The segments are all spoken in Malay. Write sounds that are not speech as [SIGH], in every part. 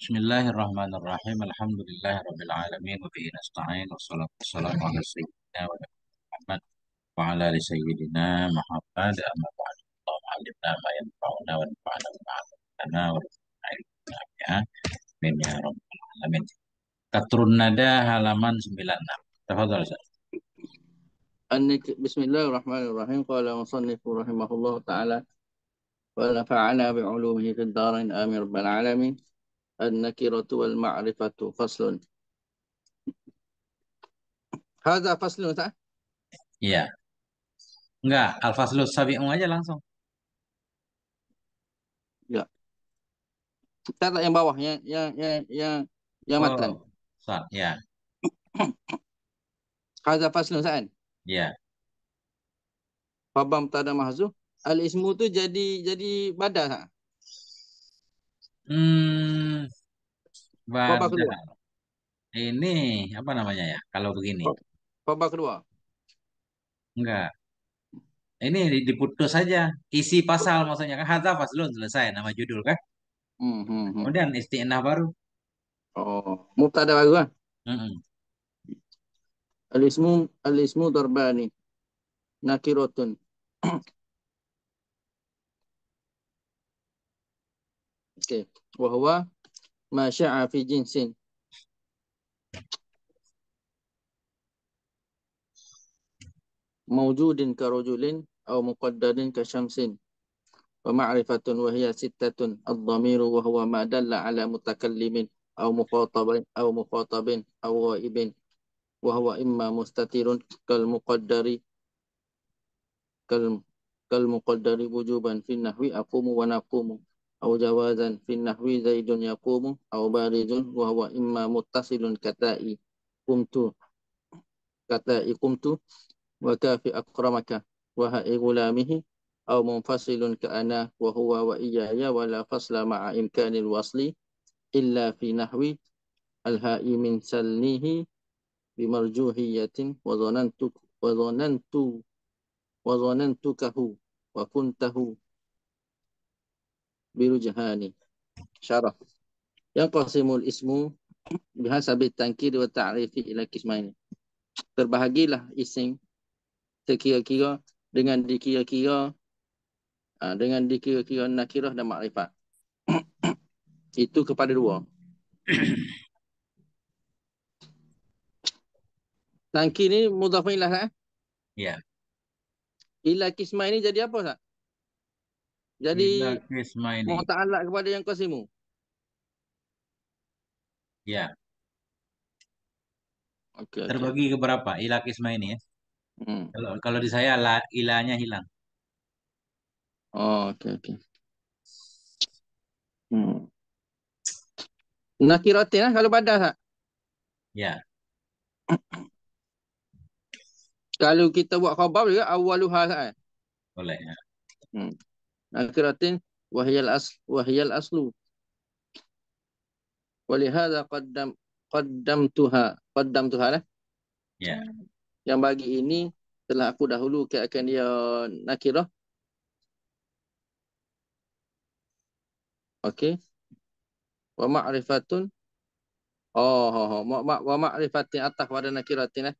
بسم الله الرحمن الرحيم الحمد لله رب العالمين وبه نستعين والصلاة والسلام على سيدنا محمد وعلى آل سيدنا محمد أما بعد اللهم علمنا ما ينفعنا وانفعنا بما علمتنا وارزقنا علما آمين يا رب العالمين كتر الندى halaman 96. الله الرحمن الرحيم قال musannifu رحمه الله تعالى ونفعنا بعلومه في الدارين آمين رب العالمين An-Nakiratu wal-Ma'rifatu Faslun. Hadha Faslun, tak? Iya. Enggak, Al-Faslu Sabi'un aja langsung. Ya. Tak, yang bawah, yang yang yang yang, yang matan. Oh, so, ya. [COUGHS] Hadha Faslu, tak? Kan? Iya. Fabam tada mahzu. Al-ismu tu jadi jadi badah, tak? Hmm, Babak kedua. Ini apa namanya ya? Kalau begini. Babak kedua. Enggak. Ini diputus saja isi pasal maksudnya kan hadza faslun selesai nama judul kan. Hmm, hmm, hmm. Kemudian isti'nah baru. Oh, mubtada baru kan? Mm -hmm. Al-ismu al-ismu darbani nakiratun. [CLEARS THROAT] Oke, okay. wa ما شاع في جنس موجود كرجل أو مقدر كشمس ومعرفة وهي ستة الضمير وهو ما دل على متكلم أو مخاطب أو مخاطب أو غائب وهو إما مستتر كالمقدر كالمقدر وجوبا في النحو أقوم ونقوم أو جوازا في النحو زيد يقوم أو بارز وهو إما متصل كتائي قمت كتائي قمت وكافي أكرمك وهاء غلامه أو منفصل كأنا وهو وإياي ولا فصل مع إمكان الوصل إلا في نحو الهاء من سلنيه بمرجوهية وظننتك وظننت وظننتكه وكنته birujhani syarah yang qasimul ismu bahasa bitankid wa ta'rifi ila kismaini terbahagilah isim sekira-kira dengan dikira-kira ha, dengan dikira-kira nakirah dan makrifat [COUGHS] itu kepada dua [COUGHS] tangki ni mudhaf ilah eh? ya yeah. ila kismaini jadi apa sah? Jadi mohon taala kepada yang kasimu. Ya. Okay, Terbagi okay. ke berapa ila kisma ini ya? Hmm. Kalau kalau di saya la, ilanya hilang. Oh, oke okay, oke. Okay. Hmm. Nakiratin lah eh? kalau pada tak? Ya. kalau kita buat khabar juga awal luha kan? Eh? Boleh. Ya. Hmm akhiratin wahyal as wahyal aslu walihada qaddam qaddam tuha qaddam tuha lah ya yang bagi ini telah aku dahulu ke akan dia nakirah okay, wa ma'rifatun oh oh, ha ma wa ma'rifati atah pada nakiratin eh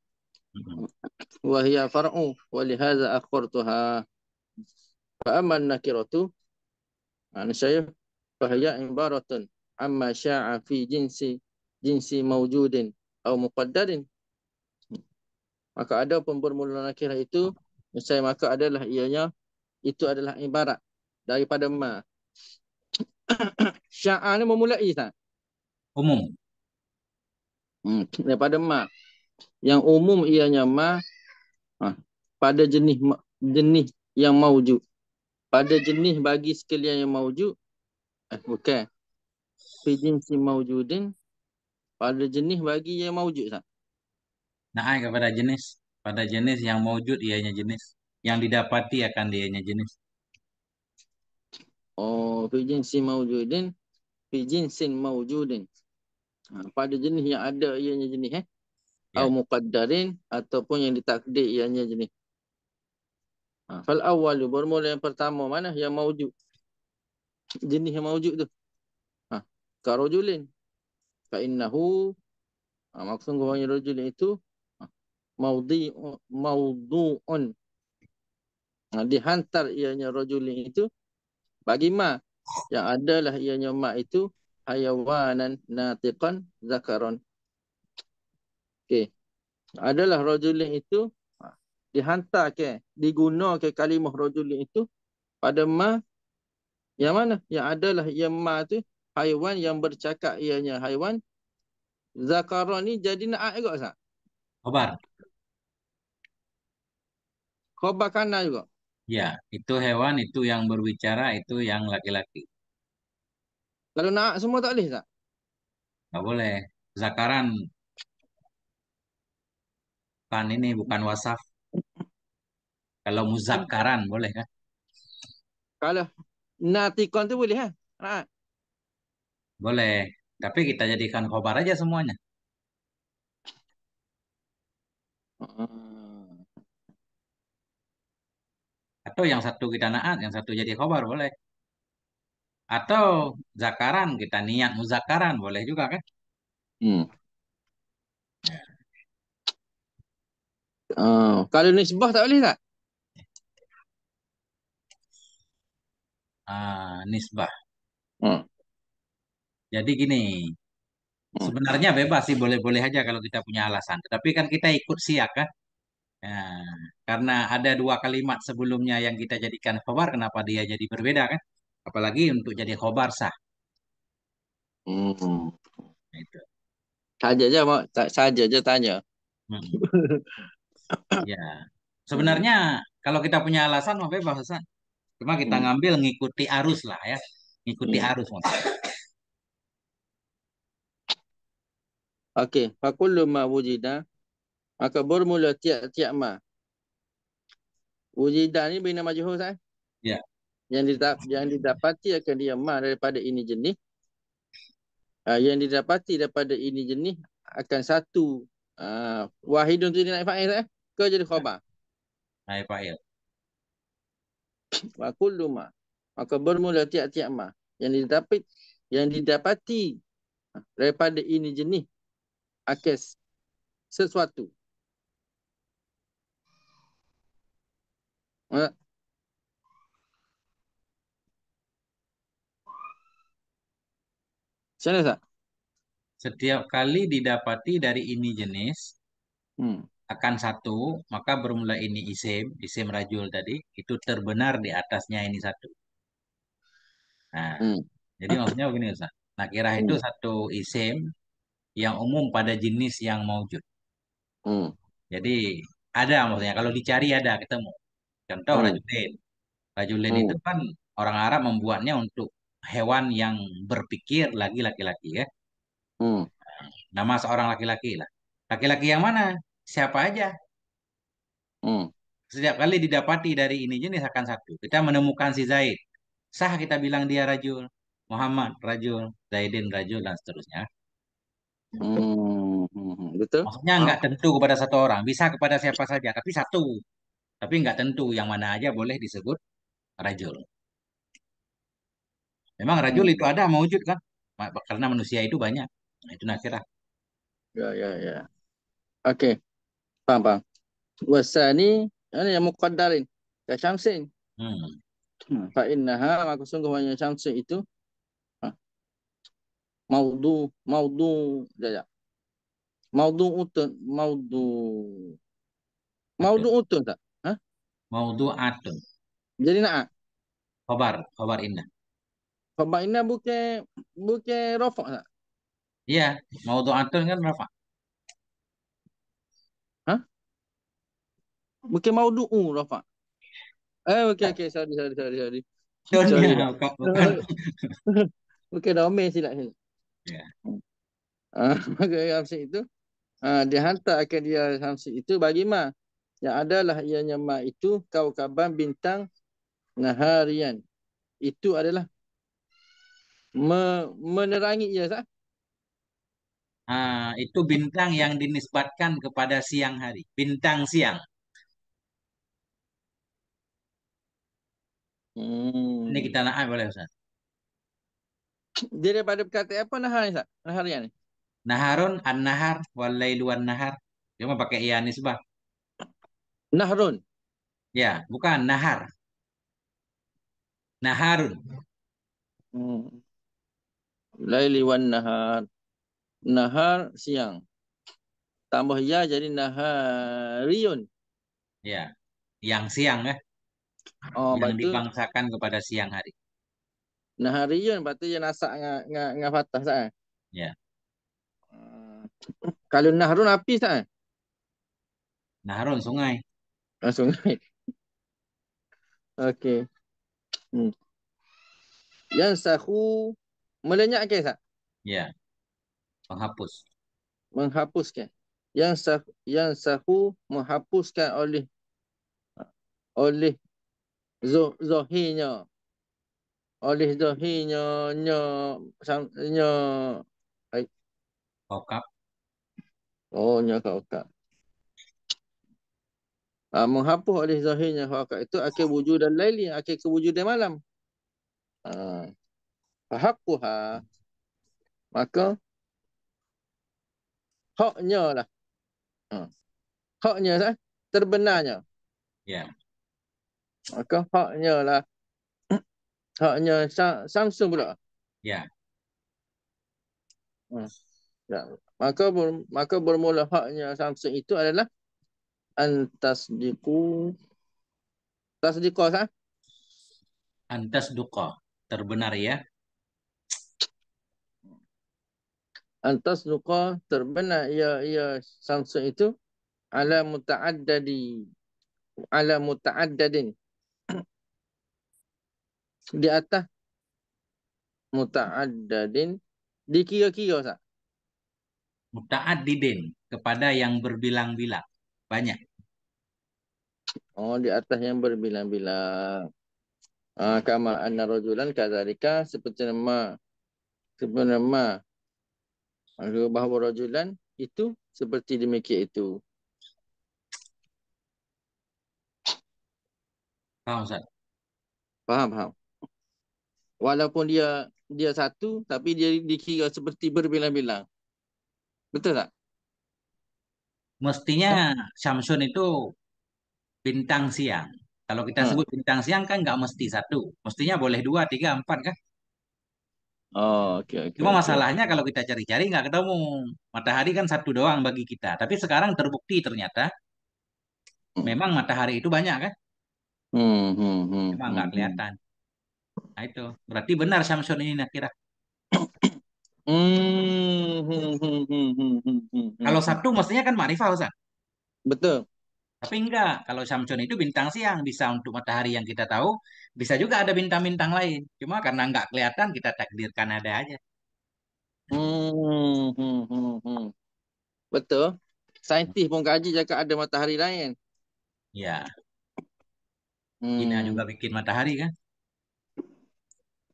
wa hiya far'u walihaza lihadha akhartuha Fa'aman nakiratu Maksud saya Fahiyak imbaratun Amma sya'a fi jinsi Jinsi mawjudin Atau muqaddarin Maka ada pembermulaan bermula nakirah itu Saya maka adalah ianya Itu adalah ibarat Daripada ma [COUGHS] Sya'a ni memulai tak? Umum hmm, Daripada ma Yang umum ianya ma ha, Pada jenis jenis yang mawjud pada jenis bagi sekalian yang maujud eh bukan fi jinsi maujudin pada jenis bagi yang maujud tak naik eh, kepada jenis pada jenis yang maujud ianya jenis yang didapati akan ianya jenis oh fi jinsi maujudin fi jinsin maujudin ha, pada jenis yang ada ianya jenis eh atau ya. yeah. muqaddarin ataupun yang ditakdir ianya jenis Ha. Fal awalu bermula yang pertama mana yang maujud. Jenis yang maujud tu. Ha. Ka rajulin. Fa innahu ha. maksud gua yang rajulin itu ha. maudhi maudhu'un. Ha. dihantar ianya rajulin itu bagi ma yang adalah ianya ma itu hayawanan natiqan zakaron. Okey. Adalah rajulin itu dihantar ke digunakan kalimah rajul itu pada ma yang mana yang adalah yang ma tu haiwan yang bercakap ianya haiwan zakara ni jadi naat juga sah khabar khabar kana juga ya itu hewan itu yang berbicara itu yang laki-laki kalau naat semua tak boleh sah tak boleh zakaran kan ini bukan wasaf kalau hmm. muzakaran boleh kan? Kalau natikon tu boleh kan? Ha? Boleh. Tapi kita jadikan khobar aja semuanya. Hmm. Atau yang satu kita naat, yang satu jadi khobar boleh. Atau zakaran, kita niat muzakaran boleh juga kan? Hmm. Uh, kalau nisbah tak boleh tak? uh, nisbah. Hmm. Jadi gini, hmm. sebenarnya bebas sih boleh-boleh aja kalau kita punya alasan. Tetapi kan kita ikut siak kan. Ya, karena ada dua kalimat sebelumnya yang kita jadikan khobar, kenapa dia jadi berbeda kan? Apalagi untuk jadi khobar sah. Hmm. Itu. Saja aja mau, saja aja tanya. Hmm. [LAUGHS] ya, sebenarnya kalau kita punya alasan mau bebas Hasan. Cuma kita hmm. ngambil ngikuti arus lah ya. Ngikuti hmm. arus. Oke. Okay. Fakullu ma wujidah. Maka bermula tiap-tiap ma. Wujidah ni bina majuhu sah. Eh? Ya. Yang, didap yang didapati akan dia ma daripada ini jenis. Uh, yang didapati daripada ini jenis akan satu. Uh, wahidun tu dia naik fa'il eh? Ke jadi khobar? Naik fa'il wa kullu ma maka bermula tiap-tiap ma yang didapat yang didapati ha, daripada ini jenis akis sesuatu ha? Macam mana, Setiap kali didapati dari ini jenis, hmm. akan satu, maka bermula ini isim, isim rajul tadi, itu terbenar di atasnya ini satu. Nah, hmm. jadi maksudnya begini Ustaz. Nakirah hmm. itu satu isim yang umum pada jenis yang maujud. Hmm. Jadi ada maksudnya, kalau dicari ada ketemu. Contoh hmm. rajulin. Rajulin hmm. itu kan orang Arab membuatnya untuk hewan yang berpikir lagi laki-laki ya. Hmm. Nah, nama seorang laki-laki lah. Laki-laki yang mana? siapa aja. Hmm. Setiap kali didapati dari ini jenis akan satu. Kita menemukan si Zaid. Sah kita bilang dia rajul. Muhammad rajul. Zaidin rajul dan seterusnya. Hmm, hmm, hmm, betul. Maksudnya nggak ah. tentu kepada satu orang, bisa kepada siapa saja, tapi satu. Tapi nggak tentu yang mana aja boleh disebut rajul. Memang rajul hmm. itu ada mewujud kan? Karena manusia itu banyak. Nah, itu nakirah. Ya, ya, ya. Oke. Okay. Faham, faham. Wasani, ini yang muqaddarin. Ya syamsin. Hmm. hmm. Fa innaha, maka sungguh banyak syamsin itu. Ha. Maudu, maudu, jajak. Maudu utun, maudu. Maudu utun tak? Ha? Maudu atun. Jadi nak? Khabar, khabar inna. Khabar inna bukan, bukan rafak tak? Iya, maudu atun kan rafak. Mungkin mau maudu'u uh, rafa'. Eh okey okey sorry sorry sorry sorry. Bukan domain silap sini. Ya. Ah [LAUGHS] maka hamsi itu ah dia hantar akan dia hamsi itu bagi ma yang adalah ianya ma itu kau kaban bintang naharian. Itu adalah me menerangi ia sah. Ha, ah, itu bintang yang dinisbatkan kepada siang hari. Bintang siang. Hmm. Ini kita naat boleh Ustaz. daripada perkataan apa nahar ni Ustaz? Nahar ya ni. Naharun an-nahar wal lailu nahar Dia mah pakai ya nisbah. Nahrun. Ya, bukan nahar. Naharun. Hmm. Laili wan nahar. Nahar siang. Tambah ya jadi nahariyun. Ya. Yang siang eh. Oh, yang batu. dibangsakan kepada siang hari. Nah, hari yun berarti yang asak dengan fatah, sah? Eh? Ya. Yeah. [LAUGHS] Kalau naharun api, sah? Eh? Naharun sungai. Oh, sungai. [LAUGHS] Okey. Hmm. Yang sahu melenyak ke, sah? Ya. Yeah. Menghapus. Menghapuskan. Yang sah yang sahu menghapuskan oleh oleh zohinya oleh zohinya nya sang nya ai kaukap oh nya kaukap uh, menghapus oleh zohinya kaukap itu akhir wujud dan laili akhir kewujudan malam ah uh, hakuha maka haknya lah uh, ah, haknya sah eh, terbenarnya ya yeah maka haknya lah [CLEARS THROAT] haknya Samsung pula. Ya. Hmm. Ya. Maka ber, maka bermula haknya Samsung itu adalah antas antasdiqu tasdiqu sah. Antasduqa, terbenar ya. Antas Antasduqa terbenar ya ya Samsung itu ala mutaaddadi ala mutaaddadin di atas muta'addadin dikira-kira Ustaz? Muta'addidin kepada yang berbilang-bilang. Banyak. Oh, di atas yang berbilang-bilang. Ah, kama anna rajulan kadzalika seperti nama seperti nama eh, bahawa rajulan itu seperti demikian itu. Faham, Ustaz? Faham, faham. walaupun dia dia satu tapi dia dikira seperti berbilang-bilang. Betul tak? Mestinya Samsun itu bintang siang. Kalau kita hmm. sebut bintang siang kan nggak mesti satu. Mestinya boleh dua, tiga, empat kan? Oh, oke. Okay, okay, Cuma okay. masalahnya kalau kita cari-cari nggak ketemu. Matahari kan satu doang bagi kita. Tapi sekarang terbukti ternyata hmm. memang matahari itu banyak kan? Hmm, hmm, hmm, Memang hmm, nggak hmm, kelihatan. Hmm. Nah itu berarti benar Samson ini kira. Kalau Sabtu maksudnya kan Marifah Ustaz. Betul. Tapi enggak, kalau Samson itu bintang siang bisa untuk matahari yang kita tahu, bisa juga ada bintang-bintang lain. Cuma karena enggak kelihatan kita takdirkan ada aja. Betul. Saintis pun kaji jika ada matahari lain. Ya. Hmm. Ini juga bikin matahari kan?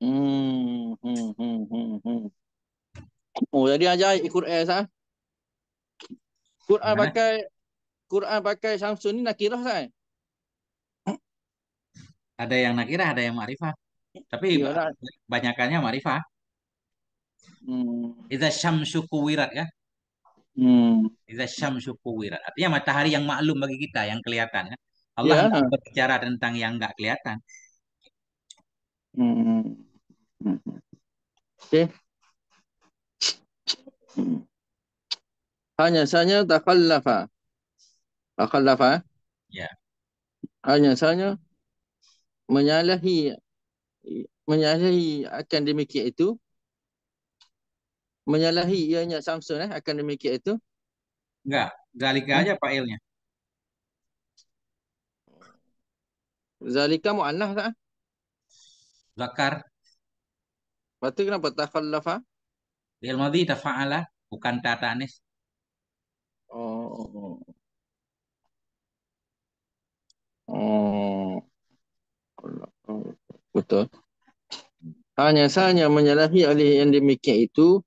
Hmm, hmm. hmm, hmm, hmm. Oh, jadi ajar Al-Quran sah. Quran ah? pakai Quran pakai Samsung ni nakirah sah. Ada yang nakirah, ada yang ma'rifah. Tapi ya, banyakannya ma'rifah. Hmm. Iza syamsu kuwirat ya. Hmm. Iza syamsu kuwirat. Artinya matahari yang maklum bagi kita, yang kelihatan. Ya? Allah ya. berbicara tentang yang enggak kelihatan. Hmm. Okey. Hanya sahnya takhallafa. Takhallafa. Eh? Ya. Yeah. Hanya sahnya menyalahi menyalahi akan demikian itu menyalahi ianya Samson eh akan demikian itu enggak zalika hmm. aja failnya zalika anak tak eh? zakar Berarti kenapa takhallafa? Ha? Fi'il madhi tafa'ala bukan tatanis. Oh. Oh. Betul. Hanya saja menyalahi oleh yang demikian itu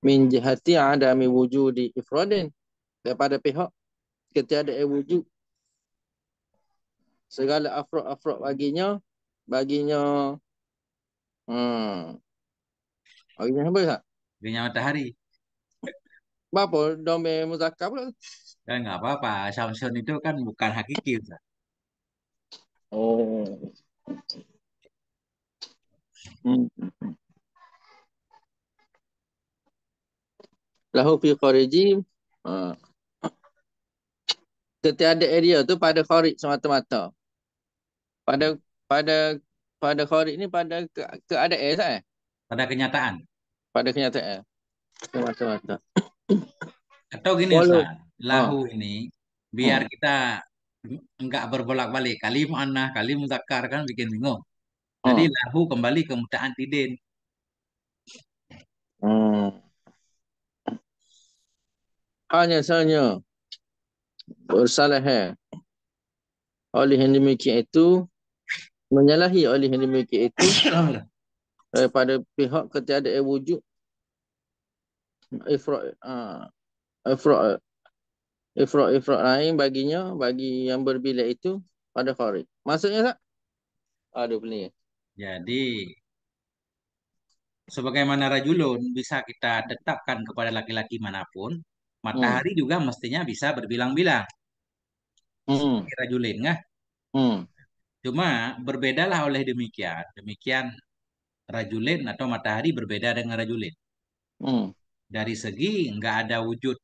min jihati adami wujudi ifradin daripada pihak ketika ada eh, wujud segala afrod-afrod baginya baginya hmm, Hari yang apa sah? Hari yang matahari. Apa? Dome muzakar pula? Dan eh, enggak apa-apa. Samson itu kan bukan hakiki sah. Oh. Lahu fi khariji Ketiada ha. area tu pada khorik semata-mata. Pada pada pada khorik ni pada ke, keadaan eh, sah? Pada kenyataan pada kenyataan. Semata-mata. Eh. Atau gini Ustaz, lahu oh. ini biar oh. kita enggak berbolak-balik. Kalim anah, kalim mutakar kan bikin bingung. Jadi oh. lahu kembali ke muta'an tidin. Hmm. Hanya sahaja bersalah eh. oleh yang demikian itu menyalahi oleh yang demikian itu [COUGHS] daripada pihak ketiadaan wujud ifrat uh, ah, ifrat ifrat lain baginya bagi yang berbilik itu pada khari. Maksudnya tak? Ada ah, pun ya. Jadi sebagaimana rajulun bisa kita tetapkan kepada laki-laki manapun, matahari hmm. juga mestinya bisa berbilang-bilang. Hmm. Rajulin kah? Hmm. Cuma berbedalah oleh demikian. Demikian rajulin atau matahari berbeda dengan rajulin. Hmm. Dari segi nggak ada wujud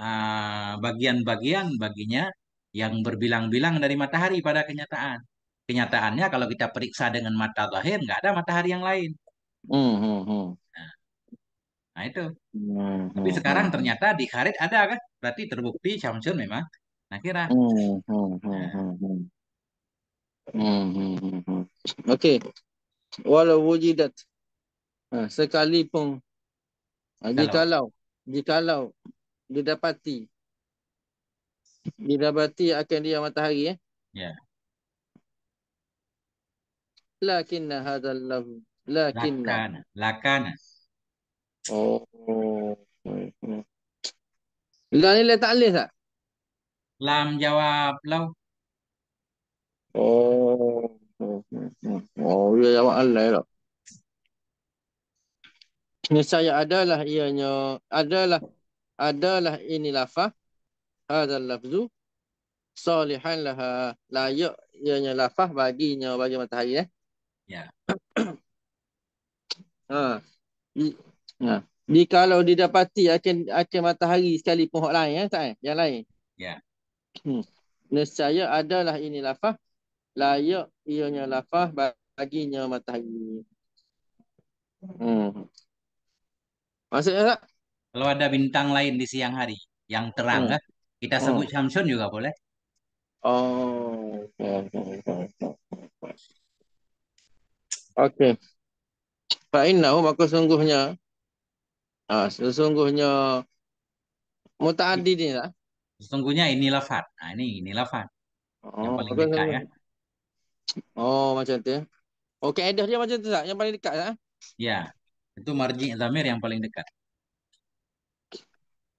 ah, bagian-bagian uh, baginya yang berbilang-bilang dari matahari pada kenyataan. Kenyataannya kalau kita periksa dengan mata zahir nggak ada matahari yang lain. Hmm, hmm, hmm. Nah, nah itu. Hmm, Tapi hmm, sekarang hmm. ternyata di Kharid ada kan? Berarti terbukti Syamsun memang. Hmm, hmm, hmm, nah kira. Hmm, hmm, hmm, hmm. Hmm, hmm, hmm. Oke, okay. walau wujidat ha, sekalipun ha, kalau. jikalau jikalau didapati didapati akan dia matahari ya. eh ya yeah. lakinn hadha lahu lakinn lakana lakana oh la ni la ta'lis tak lam jawab lau oh Hmm, hmm, hmm, oh, ia jawab alai lah. Nisaya adalah ianya, adalah, adalah ini lafah, hadal lafzu, salihan lah layak ianya lafah baginya, bagi matahari eh. Ya. [COUGHS] ha. Di, ha. Di kalau didapati akan akan matahari sekali pun orang lain eh, eh, Yang lain. Ya. Hmm. Nisaya adalah ini lafah, layak ianya lafaz baginya matahari. Hmm. Maksudnya tak? Kalau ada bintang lain di siang hari yang terang hmm. kah? Eh, kita sebut hmm. Samsung juga boleh. Oh. [LAUGHS] Okey. Fa inna maka sungguhnya ah ha, sesungguhnya mutaaddi ni lah. Sesungguhnya ini fat. Ah ha, ini inilah fat. Oh, yang paling dekat ya. Oh macam tu. Oh kaedah dia macam tu tak? Yang paling dekat tak? Ha? Ya. Itu marji' zamir yang paling dekat.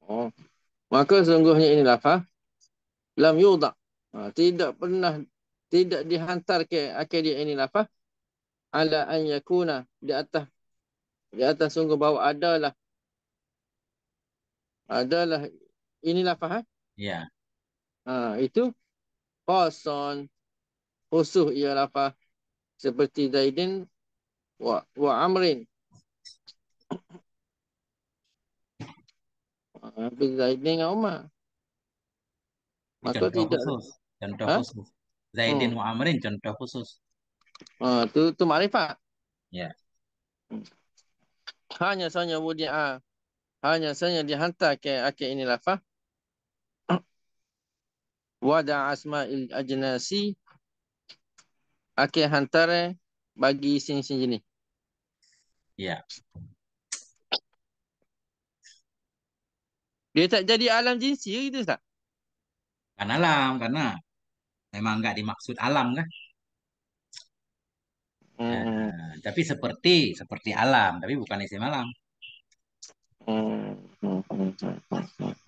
Oh. Maka sungguhnya ini lafah. Ha? Lam yudak. Ha, tidak pernah tidak dihantar ke akhirnya ini lafah. Ala an yakuna di atas. Di atas sungguh bawah adalah. Adalah. inilah faham. Ya. Ha, itu. Kosong khusus ia apa seperti Zaidin wa, wa Amrin. Tapi [COUGHS] Zaidin dan Umar. contoh tidak. khusus. Contoh ha? khusus. Zaidin hmm. wa Amrin contoh khusus. Ah, tu tu makrifat. Ya. Yeah. Hmm. Hanya sahaja mudia. Ha. Hanya sahaja dihantar ke akhir ini inilah fa. [COUGHS] Wada asma'il ajnasi Okey, hantar eh bagi sini-sini sini. Ya. Dia tak jadi alam jinsi ke gitu tak? Kan alam, karena lah. memang enggak dimaksud alam kan. Hmm. Uh, tapi seperti seperti alam, tapi bukan isim Hmm.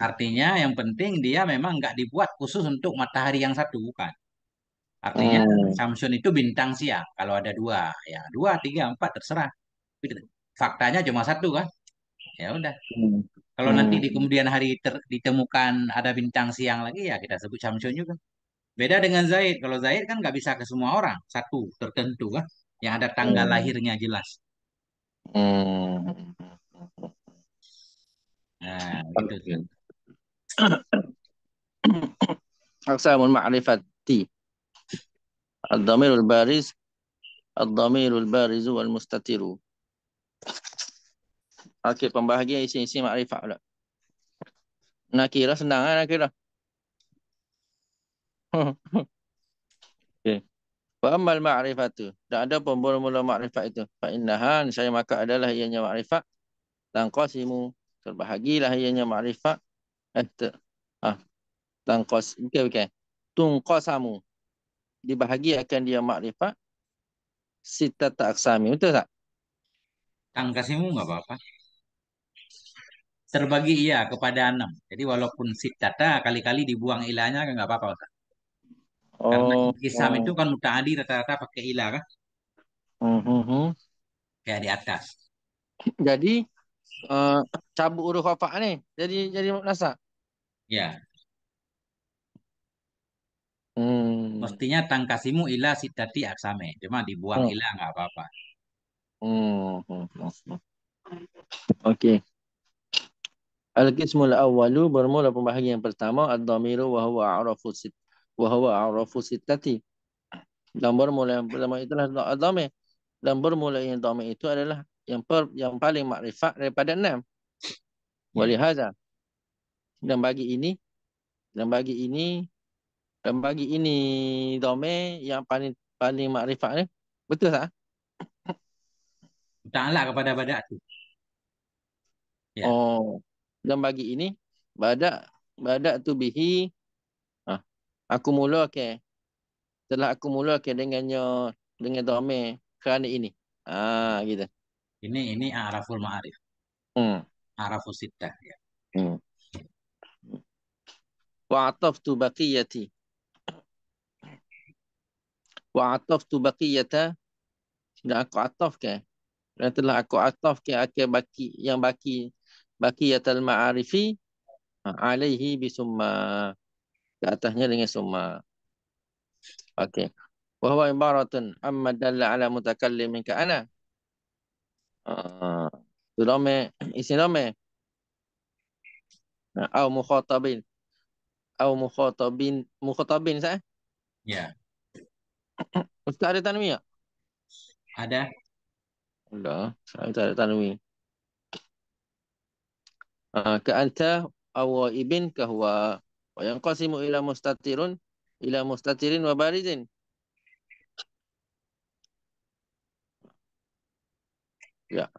Artinya yang penting dia memang enggak dibuat khusus untuk matahari yang satu, bukan? Artinya hmm. Samsun itu bintang siang. Ya, kalau ada dua, ya dua, tiga, empat terserah. Faktanya cuma satu kan? Ya udah. Hmm. Kalau nanti di hmm. kemudian hari ter, ditemukan ada bintang siang lagi, ya kita sebut Samsun juga. Beda dengan Zaid. Kalau Zaid kan nggak bisa ke semua orang, satu tertentu kan, yang ada tanggal hmm. lahirnya jelas. Hmm. Nah, gitu. Aksamun ma'rifati. الضمير البارز الضمير البارز والمستتر اوكي pembahagian isim-isim ma'rifah pula nakira senang ah nakira okey wa ammal ma'rifatu dan ada pembermula ma'rifah itu fa innaha saya maka adalah ianya ma'rifah tanqasimu terbahagilah ianya ma'rifah eh, at ah tanqas bukan bukan tunqasamu dibahagiakan dia makrifat sitata aksami. Betul tak? Tangkasimu enggak apa-apa. Terbagi iya kepada enam. Jadi walaupun sitata kali-kali dibuang ilahnya kan enggak apa-apa, Ustaz. Oh, Karena kisam oh. itu kan muta'adi rata-rata pakai ilah, kan? Uh -huh. Kayak di atas. Jadi, uh, cabut huruf apa ini? Jadi, jadi Nasa? Ya. Yeah. Hmm. Mestinya tangkasimu ila sitati aksame. Cuma dibuang hmm. ila enggak apa-apa. Hmm. Okey. Al-qismul awwalu bermula pembahagian yang pertama ad-dhamiru wa huwa arafu sit wa huwa arafu sitati. Dan bermula yang pertama itulah ad-dhamir. Dan bermula yang dhamir itu adalah yang per, yang paling makrifat daripada enam. Walihaza. Dan bagi ini dan bagi ini dan bagi ini domain yang paling paling makrifat ni. Betul tak? Ta'ala kepada badak tu. Ya. Oh. Dan bagi ini badak badak tu bihi ha. aku mulakan okay. telah aku mulakan okay, dengannya dengan domain kerana ini. Ah, gitu. Ini ini Araful Ma'arif. Hmm. Araful Sittah ya. Hmm. Wa'ataftu baqiyati wa ataftu baqiyata dan aku atafkan dan telah aku ke, akhir baki yang baki baqiyatal ma'arifi ha, alaihi bisumma ke atasnya dengan summa okey wa huwa ibaratun amma dalla ala mutakallimin ka ana ah ha, nama isi nama atau ha, mukhatabin atau mukhatabin mukhatabin sah ya yeah. Ustaz ada tanwin tak? Ada. Ada. Saya tak ada tanwin. Ah uh, ka anta awa ibn kahwa wa yanqasimu ila mustatirun ila mustatirin wa barizin. Ya.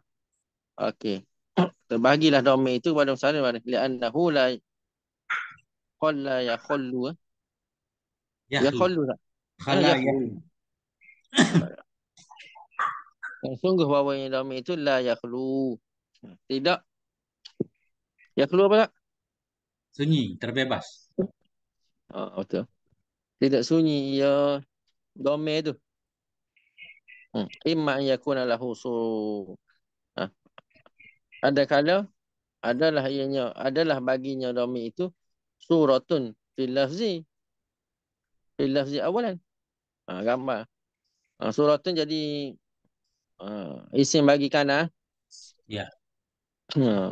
Okey. Terbagilah domain itu pada sana pada li annahu la qalla ya eh? khullu. Ya khullu. Ya khullu khala yang [COUGHS] sungguh bahawa yang dalam itu la yakhlu tidak yakhlu apa tak sunyi terbebas ah betul tidak sunyi ya domain tu hmm imma yakuna lah su ah. ada kala adalah ianya adalah baginya domain itu suratun fil lafzi fil lafzi awalan Ha, gambar. Ha, so rotten jadi uh, isim bagi kanan. Ya. Yeah. Ha,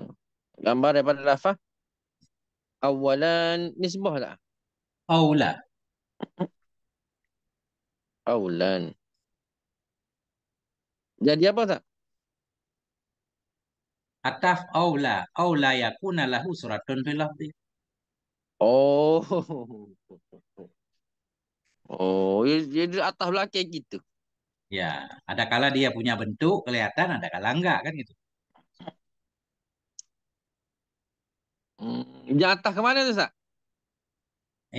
gambar daripada lafah. Awalan nisbah tak? aula Awlan. Jadi apa tak? Ataf awla. Awla yakuna lahu suratun filah. Oh. [LAUGHS] Oh, dia, ya, dia ya, di atas belakang kita. Ya, ada kala dia punya bentuk kelihatan, ada kala enggak kan gitu. Hmm, di atas ke mana tu, Ustaz?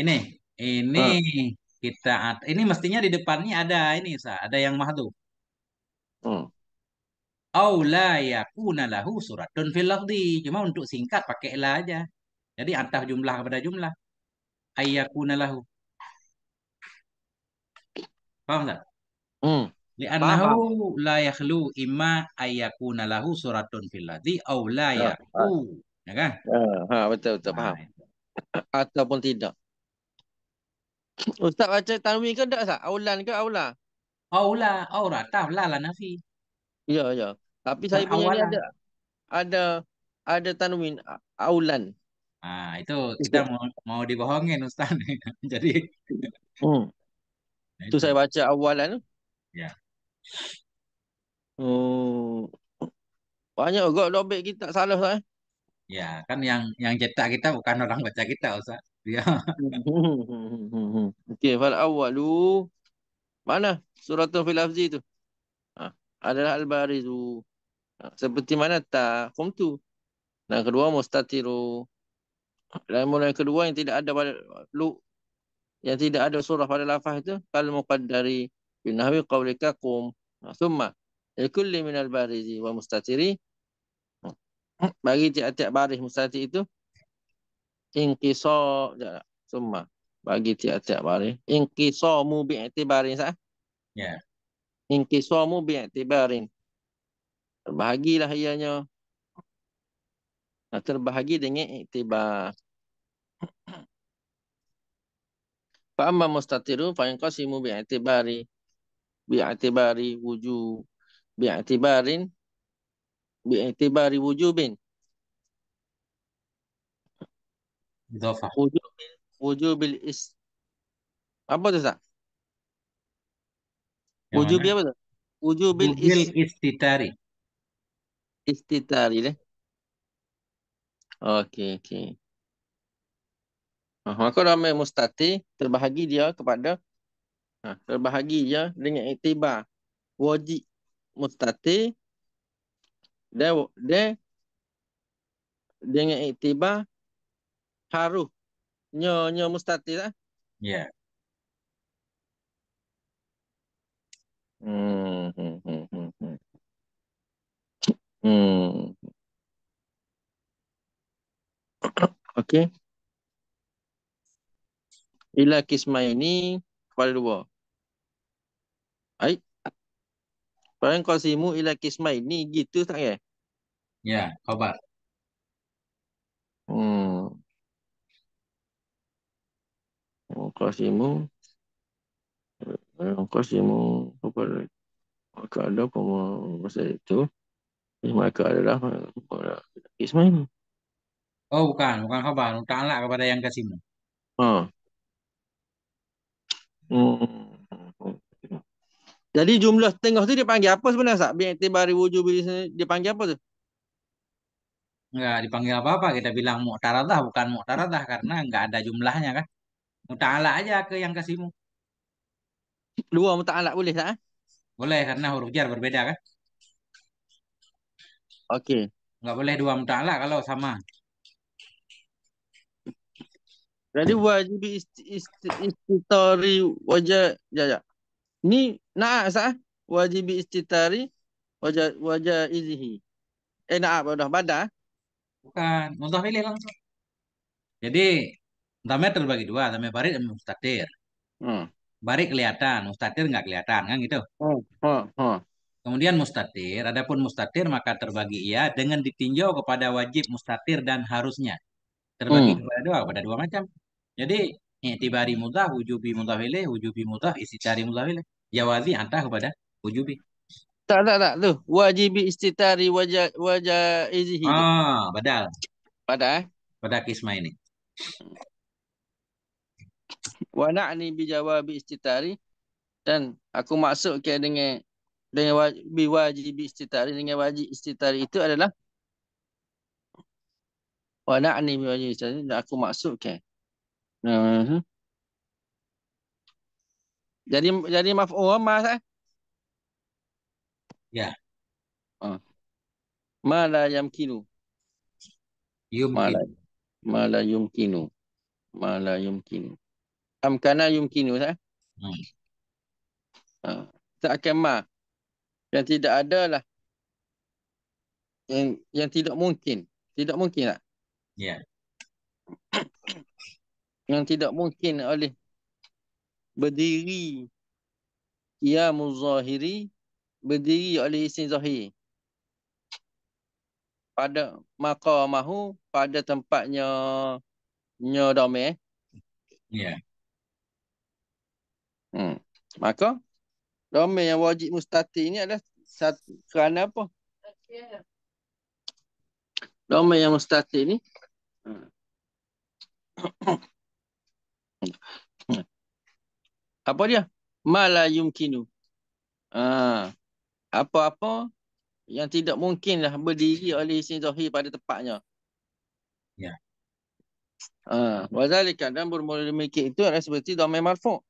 Ini, ini huh. Ha. kita ini mestinya di depannya ada ini, Ustaz, ada yang mah tu. Hmm. Au la yakuna lahu suratun fil Cuma untuk singkat pakai la aja. Jadi antah jumlah kepada jumlah. Ayyakuna lahu. Faham tak? Hmm. Li'annahu la yakhlu imma ayyakuna lahu suratun filadhi au la yakhlu. Ya kan? Ya, ha, betul-betul. Faham. Ha. [COUGHS] Ataupun tidak. [COUGHS] Ustaz baca tanwin ke tak Ustaz? Aulan ke aula? Aula, aura, taf, la, la, nafi. Ya, ya. Tapi saya punya ada, ada ada tanwin aulan. Ah itu kita mau, mau dibohongin Ustaz. [LAUGHS] Jadi, hmm. Itu saya baca awalan tu. Ya. Oh. Banyak juga lobek kita salah saya. Eh. Ya, kan yang yang cetak kita bukan orang baca kita Ustaz. Dia. Ya. [LAUGHS] Okey, fal awalu mana suratul filafzi tu? Ha, adalah al-barizu. Ha, seperti mana ta kum tu. Dan kedua mustatiru. Dan mula yang kedua yang tidak ada pada yang tidak ada surah pada lafaz itu kal muqaddari bi nahwi qawlika qum thumma likulli min al barizi wa mustatiri hmm. bagi tiap-tiap baris mustati itu inqisa jalak thumma bagi tiap-tiap baris inqisa mu bi i'tibarin sah ya yeah. inqisa mu bi i'tibarin terbahagilah ianya terbahagi dengan iktibar Fa amma mustatiru fa in qasimu bi i'tibari bi i'tibari wujub bi i'tibarin bi i'tibari wujubin. Idafa. Wujub wujubil is. Apa tu sah? Wujub apa tu? Wujubil is. istitari. Istitari leh. Okey okey. Maka ramai mustati terbahagi dia kepada ha, terbahagi dia dengan iktibar wajib mustati dan de, dengan iktibar haruh nyonya mustati lah. Ya. Yeah. Hmm, hmm, hmm, hmm. hmm. hmm. Okay ila ini, kepada dua. Baik. Barang qasimu ila ini gitu tak ya? Ya, khabar. Hmm. Qasimu Barang qasimu kepada maka ada koma masa itu maka adalah kismaini. Oh bukan, bukan khabar. Mutalak kepada yang kasimu. Oh. Ha. Hmm. Jadi jumlah tengah tu dia panggil apa sebenarnya Ustaz? Bin Tibari wujud bila dia panggil apa tu? Enggak ya, dipanggil apa-apa kita bilang muqtaradah bukan muqtaradah karena enggak ada jumlahnya kan. Muta'ala aja ke yang kasihmu. sini. Dua muta'ala boleh tak? Eh? Boleh karena huruf jar berbeda kan. Okey. Okay. Enggak boleh dua muta'ala kalau sama. Jadi wajib istitari wajah ya ya. Ni naas ah wajib istitari wajah wajah izhi. Eh naas dah pada. Bukan, mudah pilih langsung. Jadi Dhamma terbagi dua, Dhamma Barik dan Mustatir. Hmm. Barik kelihatan, Mustatir enggak kelihatan, kan gitu. Oh Hmm. Hmm. Kemudian Mustatir, adapun Mustatir maka terbagi ia dengan ditinjau kepada wajib Mustatir dan harusnya terbagi hmm. kepada dua pada dua macam jadi i'tibari mudah wujubi mudah ilaih wujubi mudah istitari mudah ilaih jawazi antah kepada wujubi tak tak tak tu wajibi istitari wajah wajah izihi ah padahal pada eh? pada kisma ini wa na'ni bi jawabi istitari dan aku maksudkan dengan dengan wajib wajib istitari dengan wajib istitari itu adalah wa na'ni bi wajhi tadi dan aku maksudkan uh-huh. jadi jadi maf'ul wa ma ya ah ma la yamkinu yumkin ma la yumkinu ma la yumkinu amkana yumkinu sah hmm. Ah, tak akan ma yang tidak adalah yang yang tidak mungkin tidak mungkin tak? Ya. Yang tidak mungkin oleh berdiri ia muzahiri berdiri oleh isim zahir. Pada maka mahu pada tempatnya nya dome. Ya. Yeah. Hmm. Maka dome yang wajib mustati ini adalah satu kerana apa? Dome yang mustati ini apa dia? Mala yumkinu. Ha. Apa-apa yang tidak mungkinlah berdiri oleh isim zahir pada tepatnya. Ya. Ha. Wazalika dan bermula demikian itu adalah seperti domain marfu.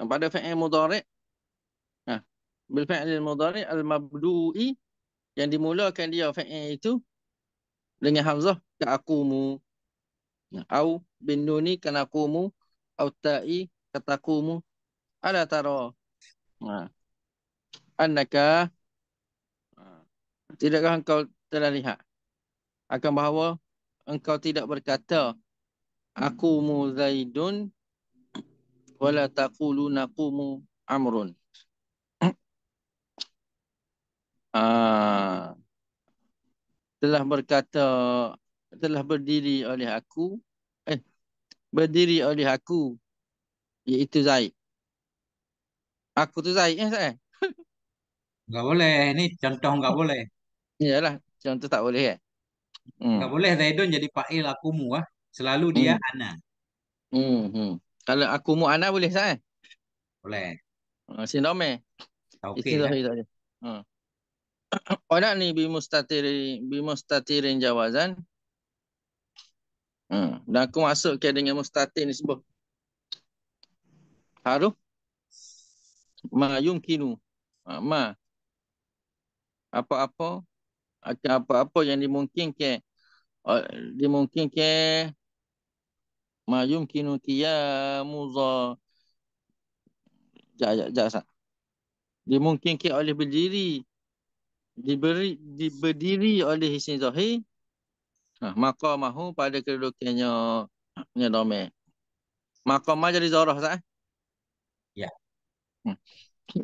Ha, pada fi'il mudarik. Ha. Bil mudarik al-mabdu'i yang dimulakan dia fi'il itu dengan hamzah ta'akumu. Ta au bin nuni kana qumu au ta'i kata qumu ala taro nah ha. annaka ha. tidakkah engkau telah lihat akan bahawa engkau tidak berkata aku mu zaidun wala taqulu naqumu amrun ah [CLEARS THROAT] telah berkata telah berdiri oleh aku eh berdiri oleh aku iaitu Zaid aku tu Zaid eh Zaid enggak eh? [LAUGHS] boleh ni contoh enggak boleh iyalah contoh tak boleh eh enggak hmm. boleh Zaidun jadi fa'il aku mu ah selalu hmm. dia ana hmm, hmm. kalau aku mu ana boleh Zaid eh? boleh ah, sin nama okey ha [COUGHS] Orang ni bimustatirin, bimustatirin jawazan Hmm. Dan aku masukkan dengan mustatin ni sebuah. Haruf. Ma yumkinu. Ha, ma. Apa-apa. Akan apa-apa yang dimungkinkan. Ha, dimungkinkan. Ma yumkinu kiya muza. Jaya, jaya, jaya. Dimungkinkan oleh berdiri. Diberi, diberdiri oleh Hissin Zahir Ah, maka mahu pada kedudukannya punya dome. Maka mah jadi zarah sah. Eh? Ya. Hmm.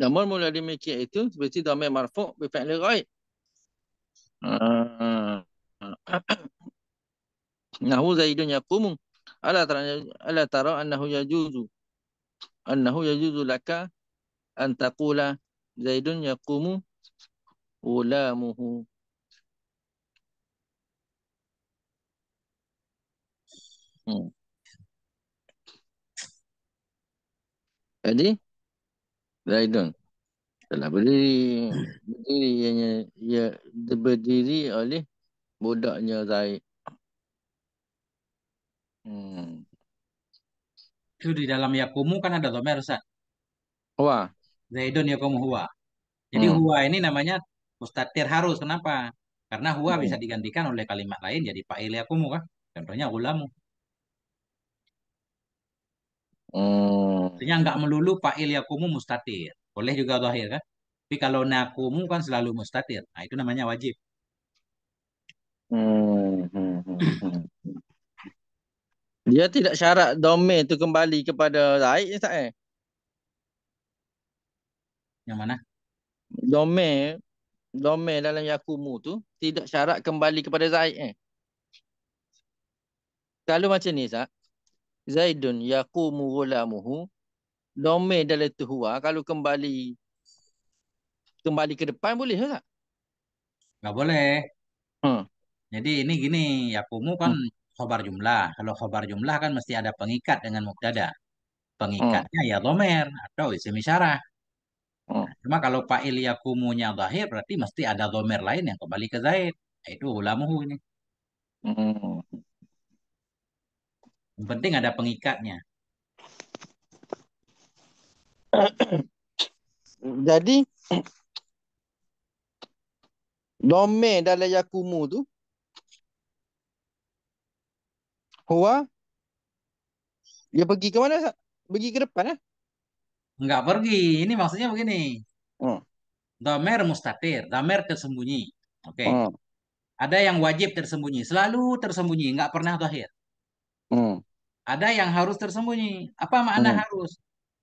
Namun mula demikian itu seperti dome marfu bi fi'li ghaib. Ah, [CLEARS THROAT] nahu zaidun yaqumu ala tara ala tara annahu yajuzu annahu yajuzu laka an taqula zaidun yaqumu ulamuhu Hmm. Jadi Zaidun telah berdiri berdiri yang ia berdiri oleh budaknya Zaid. Hmm. Itu di dalam yakumu kan ada domer Ustaz. Huwa. Zaidun yakum huwa. Jadi hmm. huwa ini namanya Mustatir harus kenapa? Karena huwa hmm. bisa digantikan oleh kalimat lain jadi Pak Ilyakumu kan. Contohnya ulamu. Oh. Artinya enggak melulu fa'il yakumu mustatir. Boleh juga zahir kan? Tapi kalau nakumu kan selalu mustatir. Nah, itu namanya wajib. Hmm, hmm, hmm, Dia tidak syarat domain itu kembali kepada zaid ya, eh? Yang mana? Domain domain dalam yakumu tu tidak syarat kembali kepada zaid eh. Kalau macam ni, Zak. Zaidun yaqumu ghulamuhu. Domain dalam tu huwa. Kalau kembali kembali ke depan boleh tak? Tak boleh. Hmm. Jadi ini gini. Yaqumu kan hmm. khobar jumlah. Kalau khabar jumlah kan mesti ada pengikat dengan muqtada. Pengikatnya hmm. ya domer atau isimisyarah. Hmm. Cuma kalau Pak Ilya Kumunya berarti mesti ada domer lain yang kembali ke Zaid. Itu ulamuhu ini. Hmm. Yang penting ada pengikatnya. [CLEARS THROAT] Jadi [CLEARS THROAT] Dome dalam yakumu tu huwa dia pergi ke mana? Pergi ke depan eh? Enggak pergi. Ini maksudnya begini. Hmm. Domer mustatir, domer tersembunyi. Oke. Okay. Hmm. Ada yang wajib tersembunyi, selalu tersembunyi, Enggak pernah terakhir. Hmm ada yang harus tersembunyi. Apa makna hmm. harus?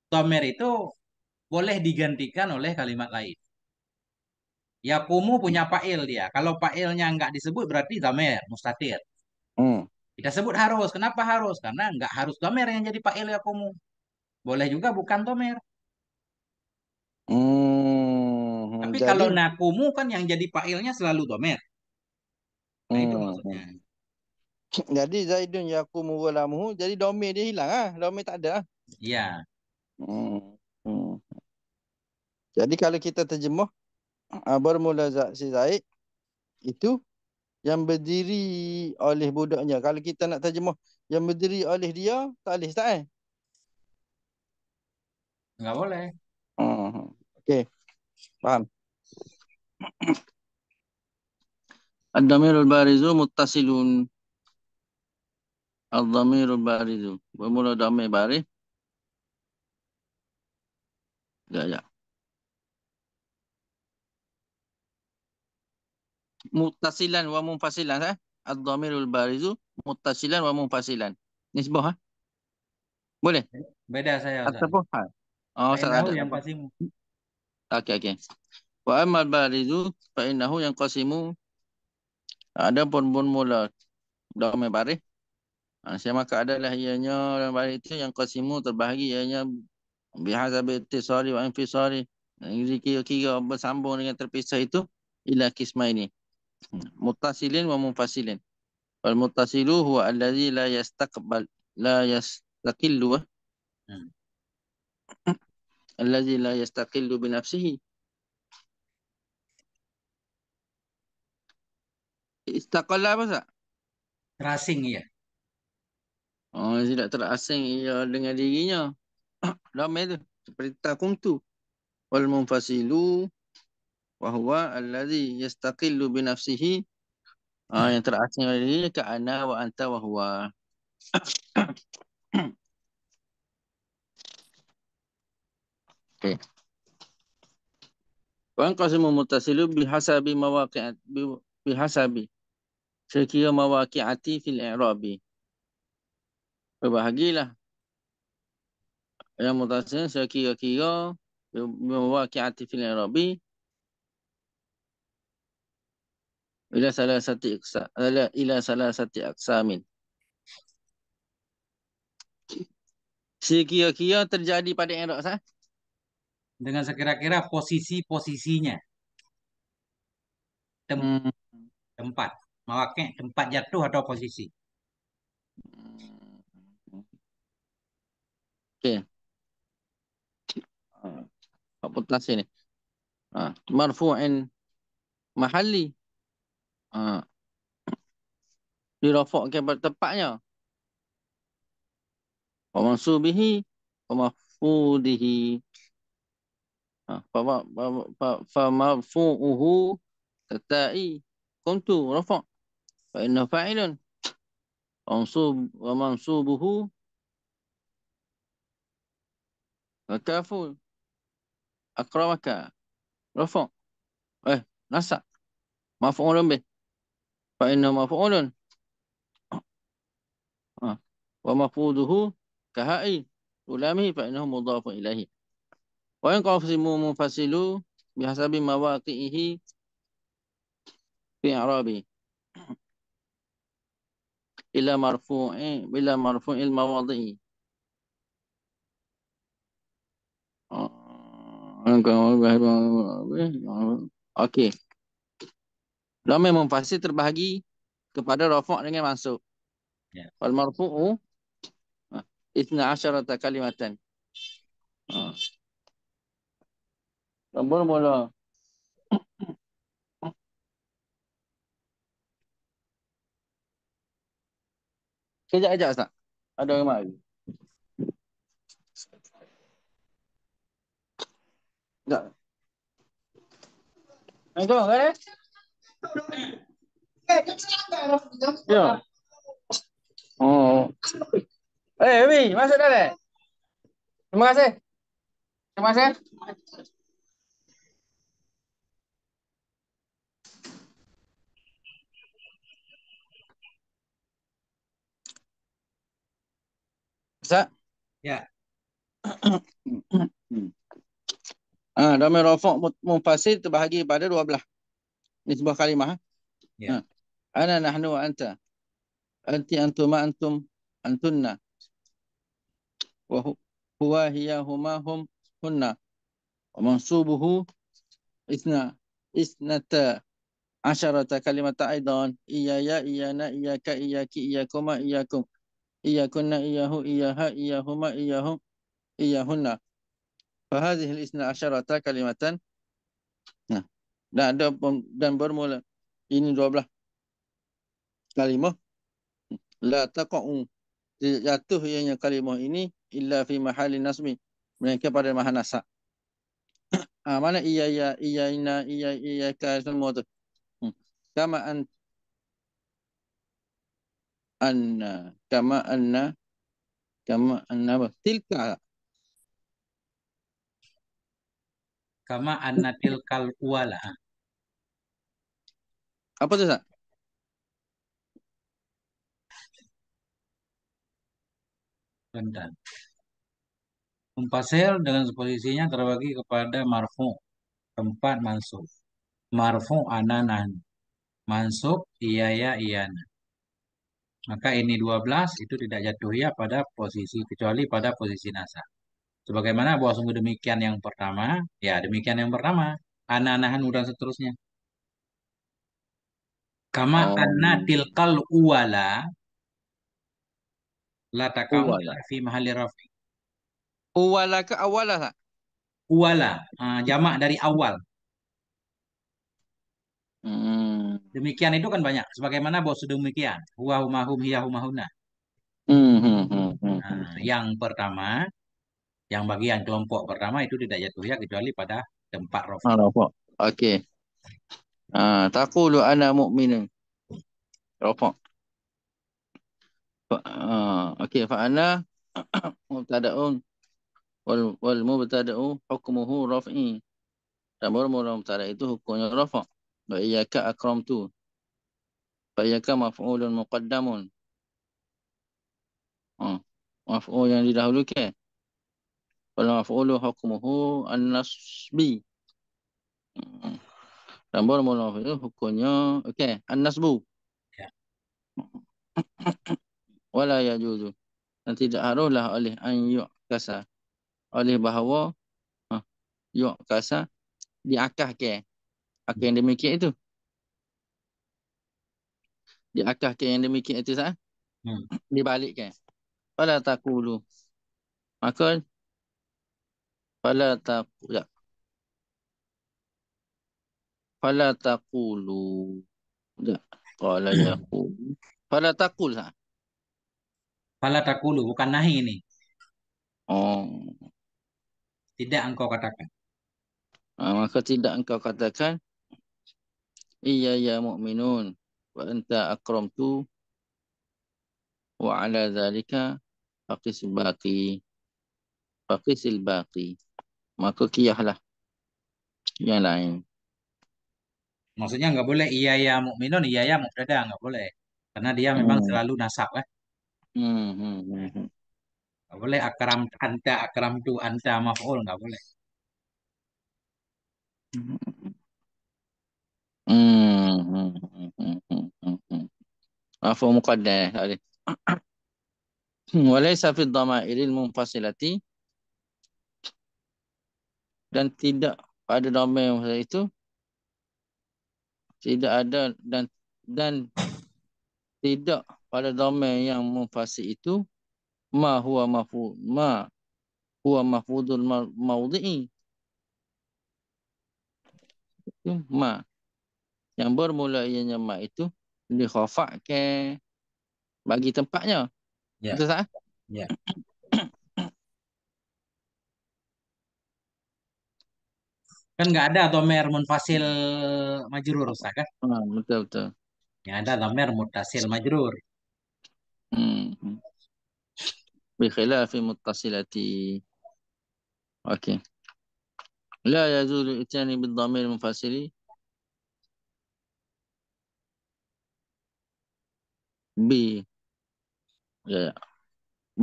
tomer itu boleh digantikan oleh kalimat lain. Ya Yakumu punya pail dia. Kalau pailnya nggak disebut berarti tomer, mustatir. Hmm. Kita sebut harus. Kenapa harus? Karena nggak harus tomer yang jadi pail yakumu. Boleh juga bukan tomer. Hmm. Tapi jadi... kalau nakumu kan yang jadi pailnya selalu tomer. Nah, hmm. itu maksudnya. Hmm. [COUGHS] jadi Zaidun yakumu ghulamuhu jadi domain dia hilang ah domain tak ada ah yeah. ya hmm. hmm. jadi kalau kita terjemah [COUGHS] ah, bermula si Zaid itu yang berdiri oleh budaknya kalau kita nak terjemah yang berdiri oleh dia tak boleh tak eh enggak boleh hmm. okey faham Ad-damirul barizu muttasilun Al-Dhamirul Baridu. Bermula Dhamir Barid. Ya ya. Mutasilan wa mumfasilan. Eh? Al-Dhamirul Baridu. Mutasilan wa mumfasilan. Nisbah, ha? Boleh? Beda saya. Ataupun, ha? Oh, saya tahu yang pasimu. Okey, okey. Wa amal baridu fa yang kasimu Ada pun bun mula. Dah main Ha, Siapa maka adalah ianya dan balik itu yang kosimu terbahagi ianya bihasa bete sorry wa infi sorry. yang kira kira bersambung dengan terpisah itu ila kisma ini. Mutasilin wa mufasilin. Wal mutasilu huwa allazi la yastaqbal la yastaqillu wa hmm. allazi la yastaqillu binafsihi istakallah apa sah? Rasing ya. Yeah. Oh, tidak terasing ia dengan dirinya. [COUGHS] Ramai tu. Seperti takum tu. Wal munfasilu wahuwa alladhi yastaqillu binafsihi Ah, yang terasing oleh dirinya ke ana wa anta wahuwa. [COUGHS] okay. Wan qasimu mutasilu bihasabi mawaqi'at bihasabi sekiranya mawaqi'ati fil i'rabi berbahagilah. Yang mutasir saya kira-kira mewakili hati filan Rabbi. Ila salah satu aksa, ila, salah satu aksa min. Sekira-kira terjadi pada yang sah? Dengan sekira-kira posisi-posisinya. Tempat. Mawakil tempat jatuh atau posisi. Okey. Ha, apa tas ini? Ha, marfu'in mahalli. Ha. Dirafa'kan pada tempatnya. Wa mansubihi wa mahfudihi. Ha, fa fa marfu'uhu tata'i kuntu rafa' fa inna fa'ilun. Mansub wa mansubuhu Wakafu akrawaka. Rafa. Eh, nasak. Mafu'ulun bih. Fa'inna mafu'ulun. Ah. Wa mafuduhu kaha'i. Ulamihi fa'innahu mudhafu ilahi. Wa in qafsimu mufasilu bihasabi mawaqi'ihi fi Arabi. Ila marfu'i bila marfu'il mawadi'i. Okey. Dhamma munfasil terbahagi kepada rafa' dengan masuk. Ya. Wal marfu'u ha, itna asyarata kalimatan. Ha. Nombor mula. Kejap-kejap Ustaz. Ada orang mari. Tak. Macam mana? Ya. Oh. Eh, hey, Abi, masuk dah leh. Terima kasih. Terima kasih. Ustaz? Ya. [CLEARS THROAT] Hmm. Ah ha, dhamir rafa' munfasil terbahagi pada dua belah Ini sebuah kalimah. Ha? Ya. Ha. Ana nahnu wa anta. Anti antuma antum antunna. Wa huwa hiya huma hum hunna. Wa mansubuhu isna isnata asharata kalimat aidan iya ya iya na iya ka iya ki iya kuma iya kum iya kunna iya hu iya ha iya huma iya hum iya hunna fahadhihi al-isna asharata kalimatan nah dan ada dan bermula ini dua belah kalimah la taqu jatuh ianya kalimah ini illa fi mahali nasmi mereka pada maha nasa. ha, mana iya iya iya ina iya iya ka semua tu. Hmm. Kama an anna kama anna kama anna apa? Tilka Kama annatil kal uwala. Apa tuh, Sa? Bentar. Mempasel dengan posisinya terbagi kepada marfu tempat Mansuk. Marfu ananan. iya ya Iana. Maka ini 12 itu tidak jatuh ya pada posisi kecuali pada posisi nasab. Sebagaimana bahwa sungguh demikian yang pertama, ya demikian yang pertama, ananahan dan seterusnya. Kama oh. anna tilkal uwala la takam fi mahali rafi. Uwala ke awala? Uwala, uh, jamak dari awal. Hmm. Demikian itu kan banyak. Sebagaimana bahwa sedemikian. Huwa humahum hiya humahuna. Hmm, hmm, hmm, hmm. Nah, yang pertama, yang bagi yang kelompok pertama itu tidak jatuh ya kecuali pada tempat rafa. Ah, rafa. Okey. Ah uh, taqulu ana mu'minun. Rafa. Ah okey fa ana [COUGHS] mubtada'un wal wal mubtada'u hukmuhu rafi. Tamur mur mubtada' itu hukumnya rafa. Wa iyyaka tu. Fa iyyaka maf'ulun muqaddamun. Ah uh, maf'ul yang didahulukan. Okay wal maf'ulu hukmuhu an-nasbi Tambah hmm. mula mula hukumnya okey an-nasbu ya. [COUGHS] wala yajuzu dan tidak haruslah oleh an yu'kasa oleh bahawa ha, yu'kasa diakah ke akan yang demikian itu diakah ke yang demikian itu sah hmm. dibalikkan Pada takulu, maka Fala taqulu. Ya. Fala taqulu. Ya. Qala [CLEARS THROAT] yaqulu. Fala taqul ha. Fala taqulu bukan nahi ini. Oh. Tidak engkau katakan. Ha, maka tidak engkau katakan iya ya mukminun wa anta akramtu wa ala zalika faqis baqi faqis baqi maka lah, yang lain maksudnya enggak boleh iya ya mukminun iya ya mukdada enggak boleh karena dia memang hmm. selalu nasab eh hmm, Enggak hmm, hmm, boleh akram anta akram tu anta maf'ul enggak boleh Hmm. Afu muqaddah. [CLEARS THROAT] Walaysa fi dhamairil munfasilati dan tidak pada domain masa itu tidak ada dan dan tidak pada domain yang mufasih itu ma huwa mafu ma huwa mafudul ma, itu ma yang bermula ianya ma itu li bagi tempatnya ya yeah. betul tak ya yeah. kan nggak ada atau domer munfasil majrur usah kan hmm, betul betul yang ada domer mutasil majrur hmm, hmm. bi khilafi muttasilati oke okay. la ya zul itani bid domer munfasili b ya yeah.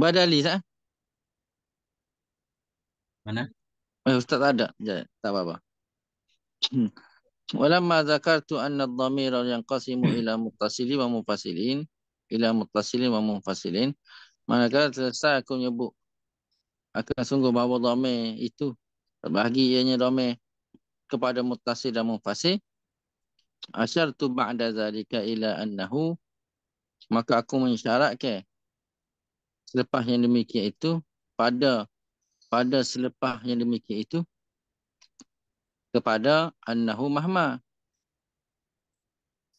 badali sah mana Eh, Ustaz tak ada. Ya, tak apa-apa. [CLEARS THROAT] Walamma zakartu anna yang yanqasimu [CLEARS THROAT] ila muttasili wa mufasilin ila muttasili wa mufasilin manakala selesai aku menyebut akan sungguh bahawa dhamir itu terbahagi ianya dhamir kepada muttasil dan mufasil tu ba'da zalika ila annahu maka aku mensyarat ke selepas yang demikian itu pada pada selepas yang demikian itu kepada annahu mahma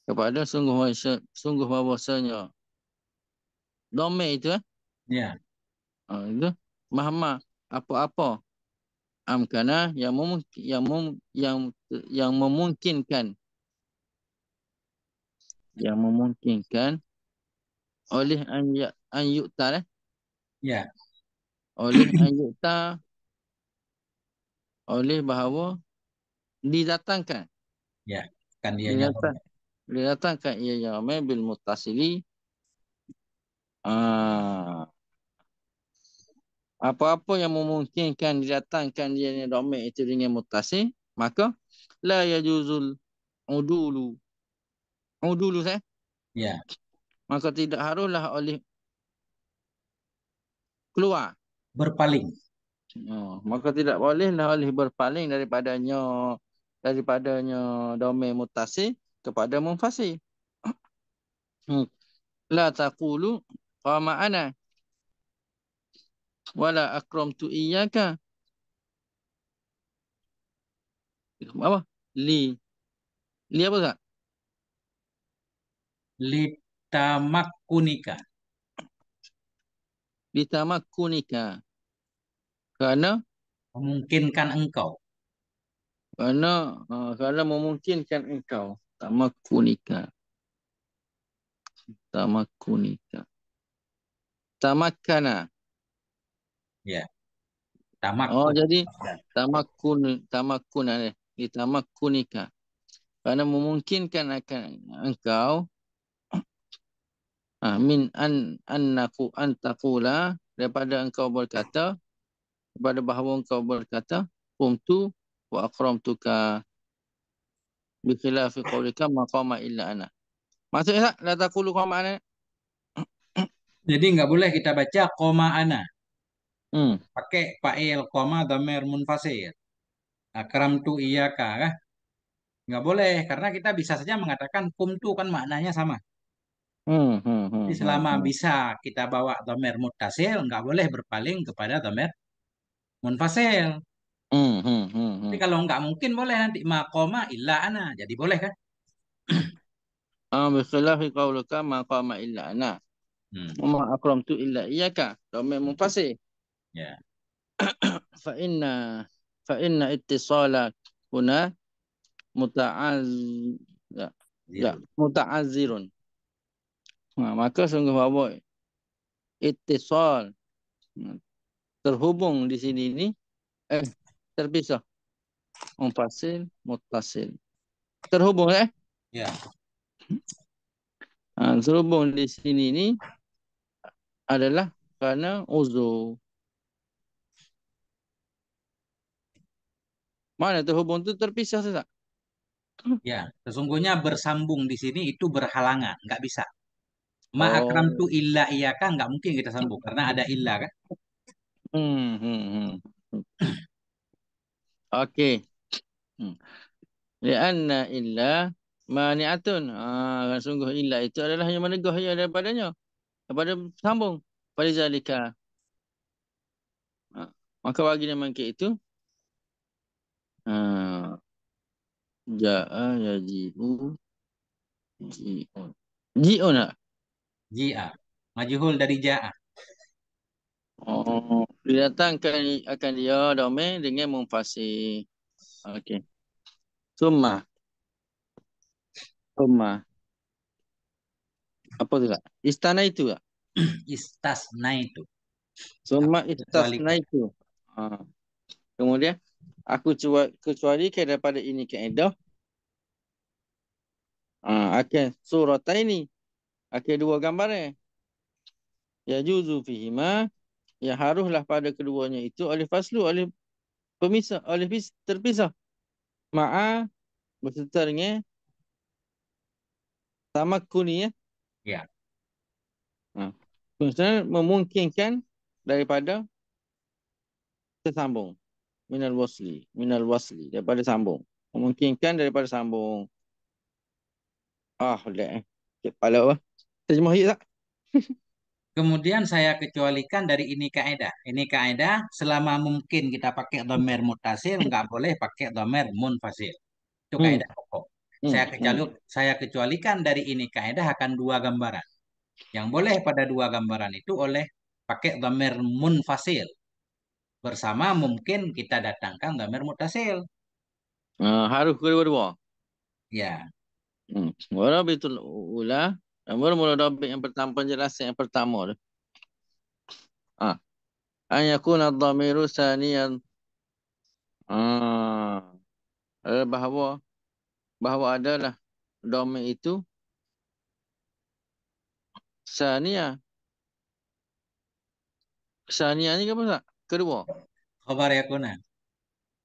kepada sungguh sungguh bahawasanya domain itu eh? ya ha, itu mahma apa-apa amkana yang mem yang mem, yang yang memungkinkan yang memungkinkan oleh an, ya, an yuktar eh? ya oleh anggota, oleh bahawa didatangkan ya kan dia datang didatangkan ia ya ramai bil mutasili ah, apa-apa yang memungkinkan didatangkan dia ni domain itu dengan mutasi maka la yajuzul udulu udulu eh ya maka tidak haruslah oleh keluar berpaling. Oh, maka tidak bolehlah oleh berpaling daripadanya daripadanya domain mutasi kepada munfasi. [CLEARS THROAT] La taqulu qama ana wala akramtu iyyaka. Apa? Li. Li apa, Kak? Li tamakunika kunika, Kerana memungkinkan engkau. Kerana uh, kerana memungkinkan engkau kunika. tamakunika. Tamakunika. Tamakana. Ya. Tamak. Oh jadi tamakun tamakuna ni tamakunika. Kerana memungkinkan akan engkau Ha, min an annaku antaqula daripada engkau berkata daripada bahawa engkau berkata umtu wa akramtuka bi khilafi qawlika maqama illa ana. Maksud tak? La taqulu qama ana. [COUGHS] Jadi enggak boleh kita baca qama ana. Hmm. Pakai fa'il qama damir munfasil. Akramtu iyaka kah? Eh? Enggak boleh karena kita bisa saja mengatakan kumtu kan maknanya sama. Hmm, hmm, hmm, Jadi hmm, selama hmm, bisa kita bawa domer mutasil, nggak boleh berpaling kepada domer munfasil. Hmm, hmm, hmm, hmm. Tapi kalau nggak mungkin boleh nanti makoma illa ana. Jadi boleh kan? [CLEARS THROAT] Ah, fi qauluka makoma illa ana. Hmm. Wa tu illa kak. Domer hmm. munfasil. Ya. [CLEARS THROAT] fa inna fa inna ittisala huna muta'az ya, ya muta'azzirun Ha, maka sungguh bahawa itisal ha, terhubung di sini ini eh, terpisah. Mufasil, mutasil. Terhubung eh? Ya. Ha, terhubung di sini ini adalah kerana uzur. Mana terhubung itu terpisah sesak? Ya, sesungguhnya bersambung di sini itu berhalangan. Nggak bisa. Ma oh. akram tu illa iya kan? Enggak mungkin kita sambung karena ada illa kan? Hmm. hmm, hmm. Okey. Hmm. Li anna illa mani'atun. Ah, sungguh illa itu adalah yang menegah ia daripadanya. Daripada sambung. Pada zalika. Ha, maka bagi nama kek itu. Ha, ja'a ya ji'u. Ji'un. Ji'un lah. Ja. Majhul dari ja'a. Oh, datang akan dia domain dengan munfasi. Okey. Summa. Summa. Apa tu lah? Istana itu tak? [CLEARS THROAT] istasna itu. Summa istasna itu. Ha. Kemudian, aku kecuali daripada ini keedah. Ha, akan surat ini. Akhir dua gambar eh. Ya juzu fihi ma, Ya haruslah pada keduanya itu oleh faslu, oleh pemisah, oleh terpisah. Ma'a berserta dengan tamakuni ya. Ya. Ha. Maksudnya memungkinkan daripada tersambung. Minal wasli. Minal wasli. Daripada sambung. Memungkinkan daripada sambung. Ah, boleh. Kepala apa? tak? Kemudian saya kecualikan dari ini kaidah. Ini kaidah selama mungkin kita pakai domer mutasil hmm. nggak boleh pakai domer munfasil. Itu kaidah hmm. pokok. Hmm. Saya kecuali hmm. saya kecualikan dari ini kaidah akan dua gambaran. Yang boleh pada dua gambaran itu oleh pakai domer munfasil. Bersama mungkin kita datangkan domer mutasil. Uh, ah, harus kedua-dua. Ya. Hmm. Warabitul ula Mula-mula dobit yang pertama, penjelasan yang pertama tu. Ha. An yakun ad-damiru saniyan. Ha. Ah. Bahawa, bahawa adalah domain itu saniyah. Sania ni apa tak? Kedua. Khabar yakuna.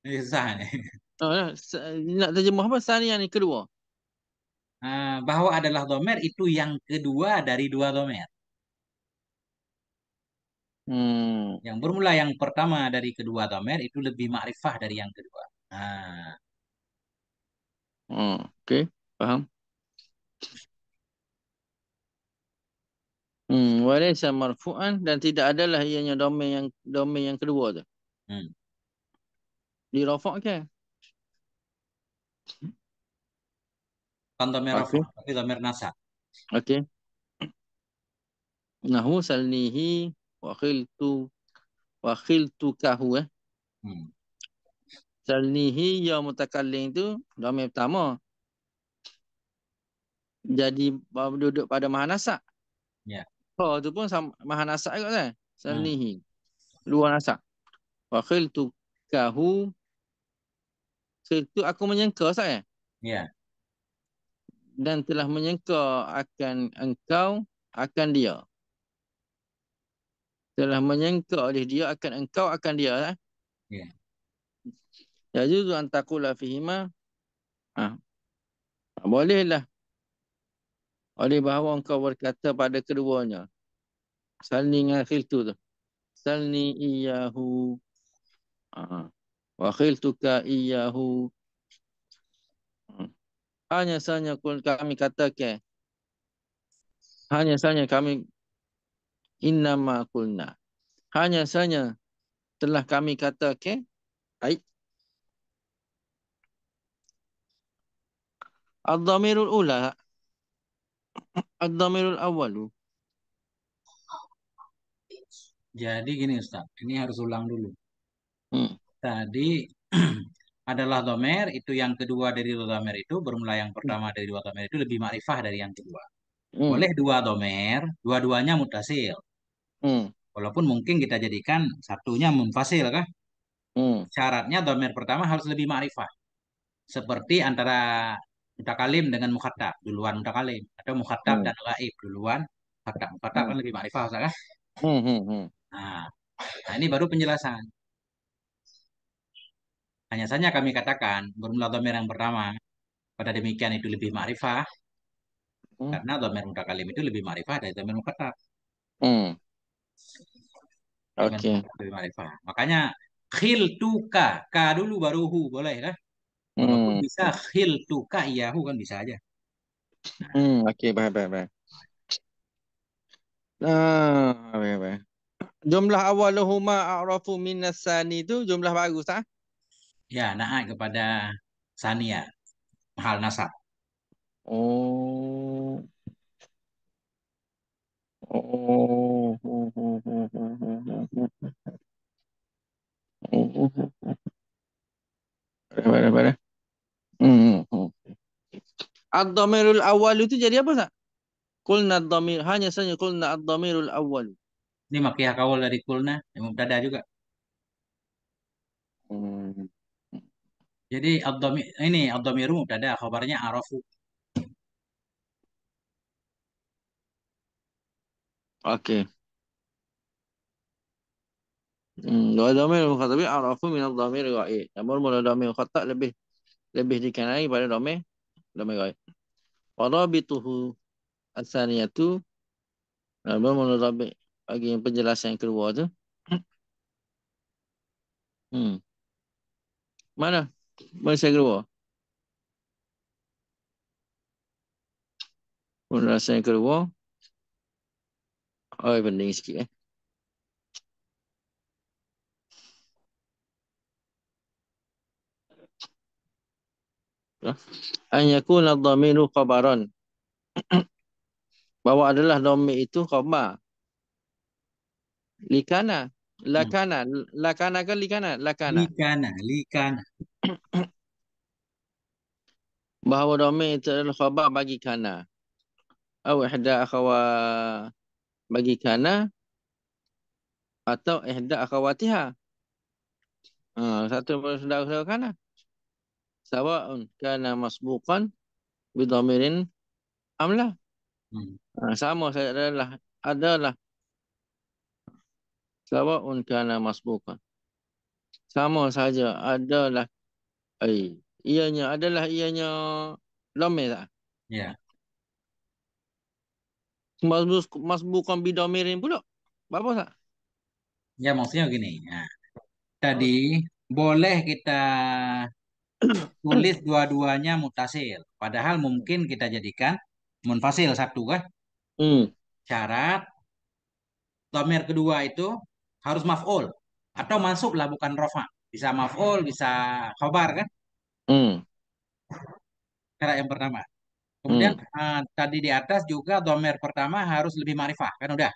Ini sah ni. Oh, nak terjemah apa? Sania ni kedua. Ha, bahwa adalah domer itu yang kedua dari dua domer. Hmm. Yang bermula yang pertama dari kedua domer itu lebih makrifah dari yang kedua. Ah. Ha. Hmm, oh, Oke, okay. paham. Hmm, walaysa marfu'an dan tidak adalah ianya domain yang domain yang kedua tu. Hmm. Dirafa'kan. Hmm? pandamera okay. damir nasa okey nahu salnihi wa khiltu wa khiltu kahu eh hmm. salnihi ya mutakallim tu damir pertama jadi duduk pada mahanasak. Ya. Yeah. Ha, oh tu pun mahanasak juga kan. Salnihi. Hmm. Luar nasa. Wa tu kahu. Tu aku menyengka saya. Eh? Ya. Yeah dan telah menyangka akan engkau akan dia. Telah menyangka oleh dia akan engkau akan dia. Eh? Ya. Ya juzu antakula fihima. Ha. Ha, boleh lah. Oleh bahawa engkau berkata pada keduanya. Salni ngakhil tu tu. Salni iyahu. Ha. Wa khiltuka iyahu hanya sahaja kami katakan hanya sahaja kami innama kulna hanya sahaja telah kami katakan baik al dhamirul ula al dhamirul Awalu. jadi gini ustaz ini harus ulang dulu hmm. tadi [CLEARS THROAT] adalah domer itu yang kedua dari dua domer itu bermula yang pertama dari dua domer itu lebih makrifah dari yang kedua hmm. oleh dua domer dua-duanya mutasil hmm. walaupun mungkin kita jadikan satunya munfasil kah hmm. syaratnya domer pertama harus lebih makrifah seperti antara mutakalim dengan mukhatab duluan mutakalim atau mukhatab hmm. dan gaib duluan mukhatab mukhatab hmm. kan lebih makrifah kan hmm, hmm, hmm. nah, nah ini baru penjelasan hanya saja kami katakan bermula domer yang pertama. Pada demikian itu lebih ma'rifah. Hmm. Karena domer kalim itu lebih ma'rifah dari domer mukatab. Hmm. Oke. Okay. Lebih ma'rifah. Makanya khil tuka Ka dulu baru hu. Boleh lah. Ya? Hmm. Bisa tuka tuka iya hu kan bisa aja. Nah. Hmm, Oke, okay, baik, baik, baik. Nah, baik, baik. Jumlah awaluhuma a'rafu minasani itu jumlah bagus ah? Ya, naik kepada Sania, ya, Mahal Nasab. Oh, oh, oh, Pada, pada. Hmm. Ad-dhamirul awal itu jadi apa, Nak? Kulna ad-dhamir. Hanya saja kulna ad-dhamirul awal. Ini makiyah kawal dari kulna. Yang mubtada juga. Hmm. Jadi abdomi ini abdomiru mubtada khabarnya arafu. Oke. Okay. Hmm, domir mukhatabi arafu min abdomir gai. Namun mula domir mukhatab lebih lebih dikenali pada domir domir gai. asalnya tu, namun mula domir bagi penjelasan yang kedua tu. Hmm. Mana? Mana saya keluar? Pun rasa yang keluar. Oh, pening sikit eh. Lah. An yakun ad-dhamiru khabaran. [CLEARS THROAT] Bahawa adalah dhamir itu khabar. Likana. Lakana, hmm. lakana ke likana? Lakana. Likana, likana. [COUGHS] Bahawa domi itu khabar bagi kana. Atau ihda akhawa bagi kana. Atau ihda akhawatiha. Ha, satu saudara saudara kana. Sawa'un kana masbuqan bidamirin amla. Hmm. Ha, sama saya adalah adalah sawa'un kana masbukan. Sama saja adalah ai ianya adalah ianya dhamir tak? Ya. Yeah. Masbuk, masbukan bidamirin pula. Apa tak? Ya maksudnya gini. Ya. Tadi oh. boleh kita [COUGHS] tulis dua-duanya mutasil. Padahal mungkin kita jadikan munfasil satu kan? Hmm. Syarat Domir kedua itu harus maf'ul atau masuk lah bukan rofa bisa maf'ul bisa khobar kan hmm. cara yang pertama hmm. kemudian hmm. uh, tadi di atas juga domer pertama harus lebih marifah kan udah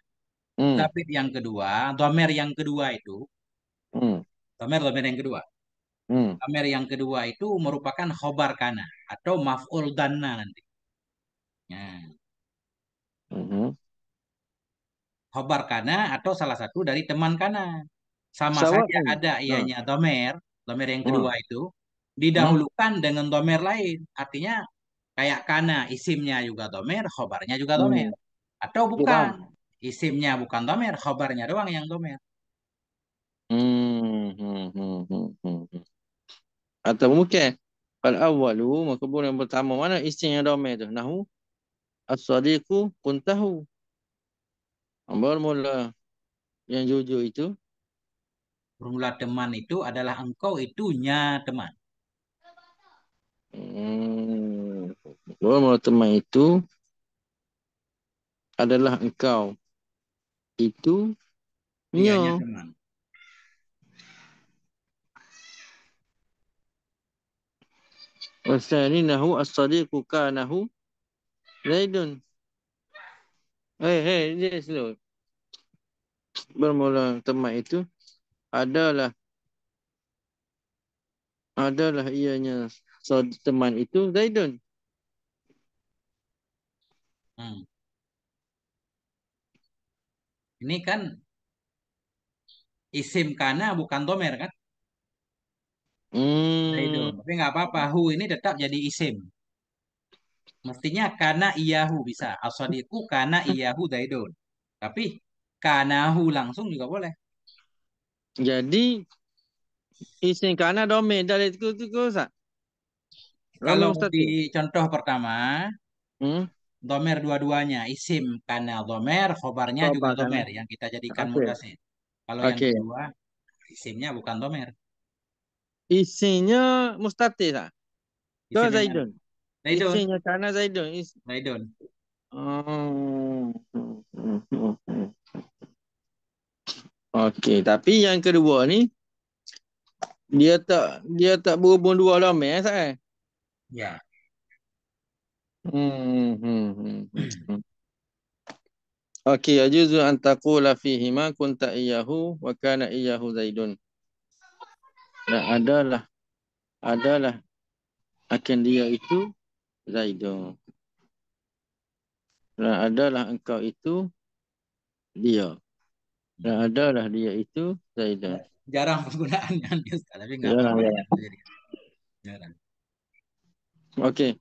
hmm. tapi yang kedua domer yang kedua itu hmm. domer domer yang kedua hmm. domer yang kedua itu merupakan khobar kana atau maf'ul dana nanti nah. -hmm khobar kana atau salah satu dari teman kana. Sama Sawa, saja kan? ada ianya hmm. domer, domer yang kedua hmm. itu didahulukan hmm. dengan domer lain. Artinya kayak kana isimnya juga domer, khobarnya juga domer. Hmm. Atau bukan. Isimnya bukan domer, khobarnya doang yang domer. Hmm, hmm, hmm, hmm, hmm. Atau mungkin kalau awalu maka yang pertama mana isim yang domer itu? Nahu as-sadiqu kuntahu Bermula yang jujur itu. Bermula teman itu adalah engkau itunya teman. Hmm. Bermula teman itu adalah engkau itu nya teman. Wasani nahu as-sadiqu kanahu Zaidun. Hey, eh, eh, hey, just look bermula tamat itu adalah adalah ianya so teman itu Zaidun. Hmm. Ini kan isim kana bukan domer kan? Hmm. Zaidun. Tapi nggak apa-apa. Hu ini tetap jadi isim. Mestinya karena iyahu bisa. Asadiku karena iyahu Zaidun. Tapi kanahu langsung juga boleh. Jadi isim kana domain dari itu itu Kalau di contoh pertama, hmm? domer dua-duanya, isim karena domer, khobarnya Khobar, juga domer yang kita jadikan okay. Kalau okay. yang kedua, isimnya bukan domer. Isinya mustati tak? Itu Zaidun. Zaidun. Isinya karena Zaidun. Is... Zaidun. Oh. Hmm, hmm, hmm, Okey, tapi yang kedua ni dia tak dia tak berhubung dua dah meh sat. Eh? Ya. Hmm, hmm hmm hmm. Okey, ajuzu an taqula fihi ma kunta iyahu wa kana iyahu Zaidun. Nah, adalah adalah akan dia itu Zaidun. Nah, adalah engkau itu dia. Dah ada lah dia itu saya Jarang penggunaan kan Ustaz tapi enggak. Jarang. Jarang. Okey.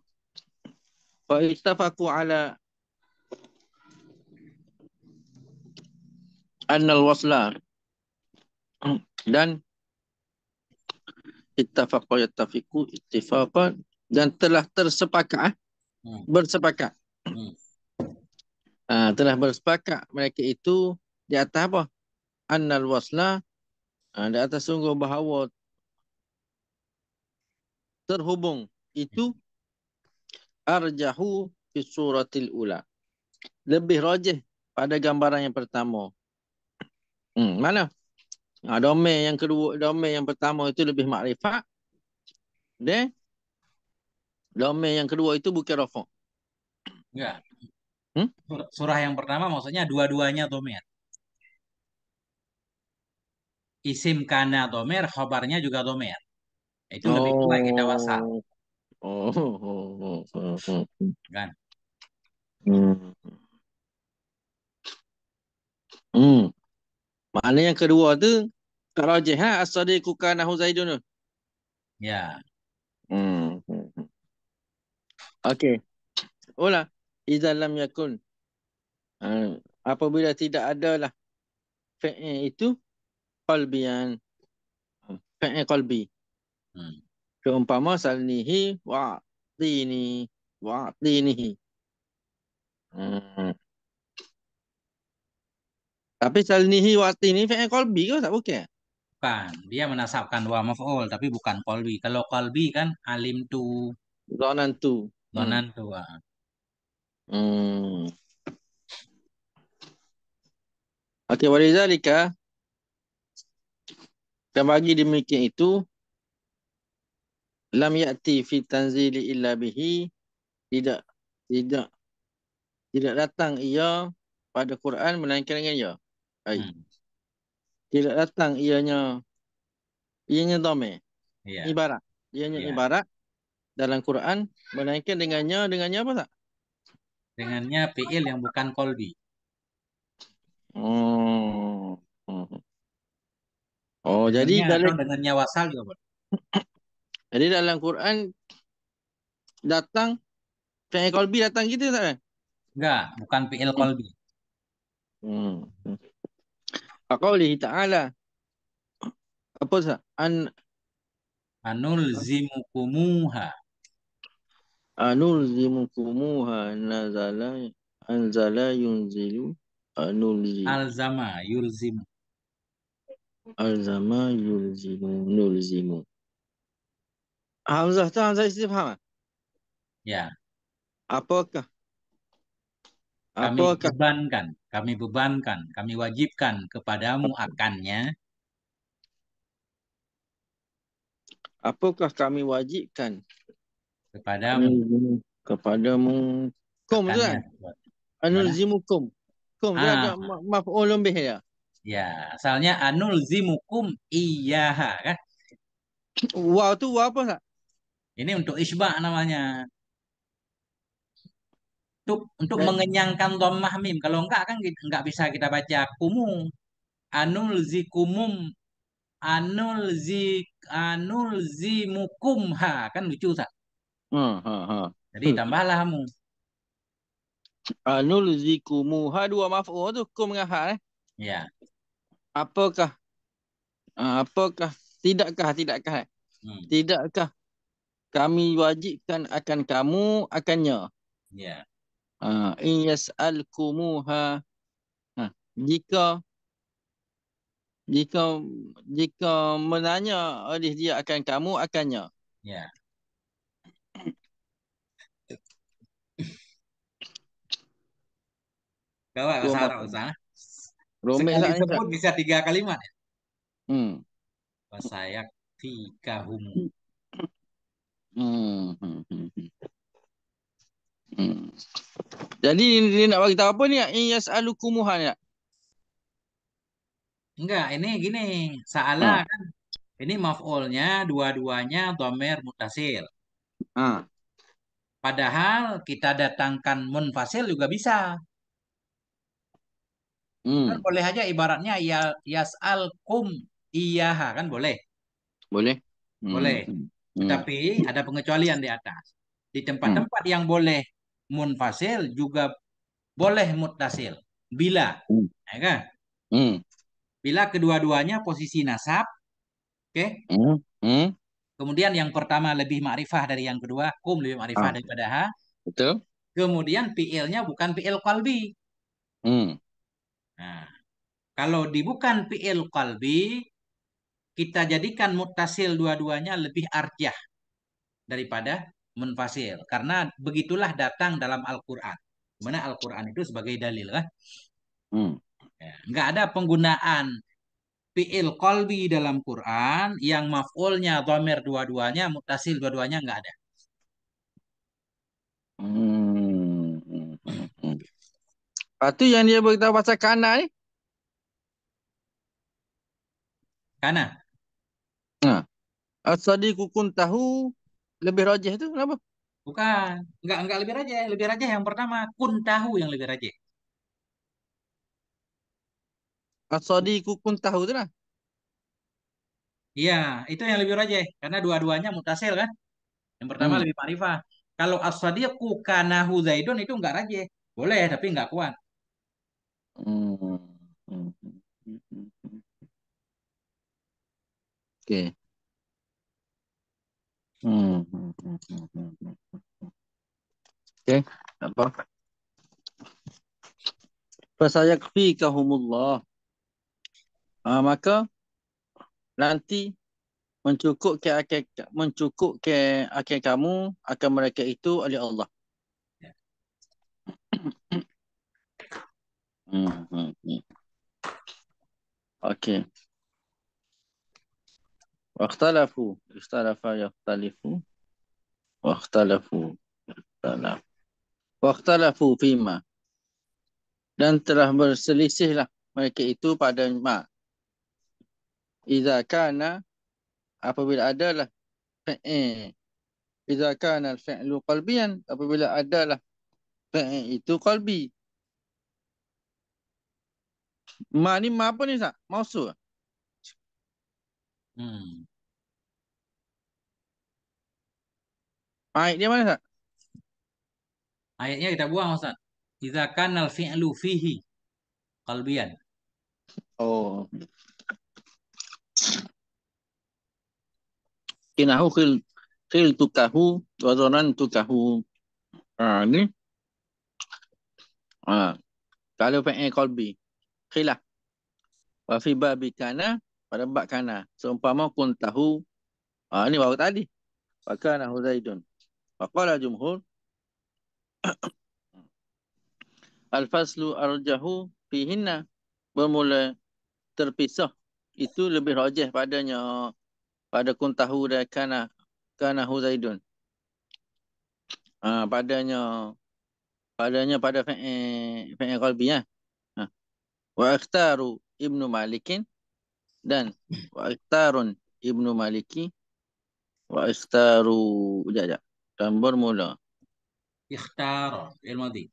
Fa istafaku ala annal wasla dan ittafaq wa yattafiqu ittifaqan dan telah tersepakat hmm. bersepakat hmm. Ha, telah bersepakat mereka itu di atas apa? Annal wasla ha, di atas sungguh bahawa terhubung itu arjahu fi suratil ula. Lebih rajih pada gambaran yang pertama. Hmm, mana? Ha, domain yang kedua, domain yang pertama itu lebih makrifat. Dan domain yang kedua itu bukan rafa. Ya. Enggak. Hmm? Surah yang pertama maksudnya dua-duanya domain isim kana domer, khobarnya juga domer. Itu oh. lebih tua kita wasa. Oh, oh, oh, oh, oh, oh. Kan? Hmm. Hmm. Mana yang kedua tu? Kalau jeha asadi kuka huzaidun tu. Ya. Hmm. hmm. hmm. hmm. Okay. Ola. Izalam yakun. Hmm. Apabila tidak adalah fi'in itu, qalbian hmm. fi qalbi hmm seumpama salnihi wa tini wa tini hmm. tapi salnihi wa tini fi qalbi ke tak bukan bukan dia menasabkan wa maf'ul tapi bukan qalbi kalau qalbi kan alim tu zanan tu zanan tu ah. hmm, hmm. Okey, walaupun itu, dan bagi demikian itu lam yati fi tanzili illa bihi tidak tidak tidak datang ia pada Quran melainkan dengan ia. Hmm. Tidak datang ianya ianya dhamma. Ya. Yeah. Ibarat. Ianya yeah. ibarat dalam Quran melainkan dengannya dengannya apa tak? Dengannya fi'il yang bukan qalbi. Oh. Hmm. Oh, jadi dalam dengan nyawa sal juga, [LAUGHS] Pak. Jadi dalam Quran datang fi'il qalbi datang gitu tak? Kan? Enggak, bukan fi'il qalbi. Hmm. Aqaulihi ta'ala. Apa sa? An Anul Anul Anulzimukumuha nazala anzala yunzilu Anul anulzim. Alzama yulzimu. Alzama yulzimu nulzimu. Hamzah tu Hamzah isteri faham? Ya. Yeah. Apakah? Kami Apakah? bebankan, kami bebankan, kami wajibkan kepadamu akannya. Apakah kami wajibkan kepadamu? Kami, kepadamu. Kum tu kan? Eh? Anul zimu kum. Kum tu ah. kan? Maaf, ma ma ulum bih ya. Ya, asalnya anulzimukum iyaha kan. Wow, itu apa, Kak? Ini untuk isba namanya. Untuk untuk mengenyangkan domah mim. Kalau enggak kan enggak bisa kita baca kumu. Anulzikumum anulzi anulzimukum ha kan lucu, Kak. Hmm, ha, Jadi hmm. tambahlah kamu. Anulzikumuha dua oh tuh kum dengan ha eh. Ya. apakah uh, apakah tidakkah tidakkah eh? hmm. tidakkah kami wajibkan akan kamu akannya ya yeah. uh, yasalkumuha ah, jika jika jika menanya oleh dia akan kamu akannya ya yeah. [COUGHS] Kau tak usah, tak usah. Rumit Sekali sebut bisa tiga kalimat ya? Hmm. Pasayak tiga hum. Hmm. hmm. hmm, hmm. hmm. Jadi ini nak bagi tahu apa ni? Iyas alukumuhan ya? Enggak, ini gini, salah hmm. kan. Ini maf'ulnya dua-duanya domer mutasil. Hmm. Ah. Padahal kita datangkan munfasil juga bisa. Hmm. Kan boleh aja ibaratnya ya kum iyaha kan boleh. Boleh. Hmm. Boleh. Hmm. Tapi ada pengecualian di atas. Di tempat-tempat hmm. yang boleh munfasil juga boleh mutasil bila hmm. ya kan? Hmm. Bila kedua-duanya posisi nasab, oke? Okay? Hmm. Hmm. Kemudian yang pertama lebih ma'rifah dari yang kedua, kum lebih ma'rifah ah. daripada ha. Betul. Kemudian PL-nya bukan PL qalbi. Hmm. Nah, kalau di bukan fi'il qalbi, kita jadikan mutasil dua-duanya lebih arjah daripada munfasil. Karena begitulah datang dalam Al-Quran. Mana Al-Quran itu sebagai dalil kan? Hmm. Ya, ada penggunaan fi'il kolbi dalam Quran yang maf'ulnya dhamir dua-duanya, mutasil dua-duanya enggak ada. Hmm. Lepas yang dia beritahu pasal Kana ni. Kana. Ha. as kukun tahu lebih rajih tu kenapa? Bukan. Enggak enggak lebih rajih. Lebih rajih yang pertama tahu yang lebih rajih. as kukun tahu tu lah. Iya, itu yang lebih rajih karena dua-duanya mutasil kan. Yang pertama hmm. lebih marifah. Kalau as-sadiqu kana Zaidun itu enggak rajih. Boleh tapi enggak kuat. Mm-hmm. Okay. Mm-hmm. Okay. Apa? Fasayak fi kahumullah. Allah. maka nanti mencukup ke akan mencukup ke akan kamu akan mereka itu oleh Allah. Ya. [CLEARS THROAT] Hmm, Okey. Waqtalafu, ikhtalafa yaqtalifu. Waqtalafu. Waqtalafu fima. Dan telah berselisihlah mereka itu pada ma. Iza kana apabila adalah fi'il. Iza kana al-fi'lu qalbiyan apabila adalah fi'il itu qalbi. Ma ni ma apa ni Ustaz? Mausul. Hmm. Ayat dia mana Ustaz? Ayatnya kita buang masa. Iza kanal fi'lu fihi kalbian. Oh. Inahu khil khil tukahu wa dhanan tukahu. Ah ni. Ah. Kalau fi'l kalbi. Ah khilaf. Wa fi babi kana pada bab kana. Seumpama so, kun tahu ah ni baru tadi. Wa kana Huzaidun. Wa qala jumhur [COUGHS] Al faslu arjahu fi hinna bermula terpisah itu lebih rajih padanya pada kun tahu dan kana kana Huzaidun. Ah ha, padanya padanya pada fi'il fi'il qalbi ya. واختاروا ibnu Malikin dan واختارون ابن مالك واختاروا جا جا dan bermula اختار الماضي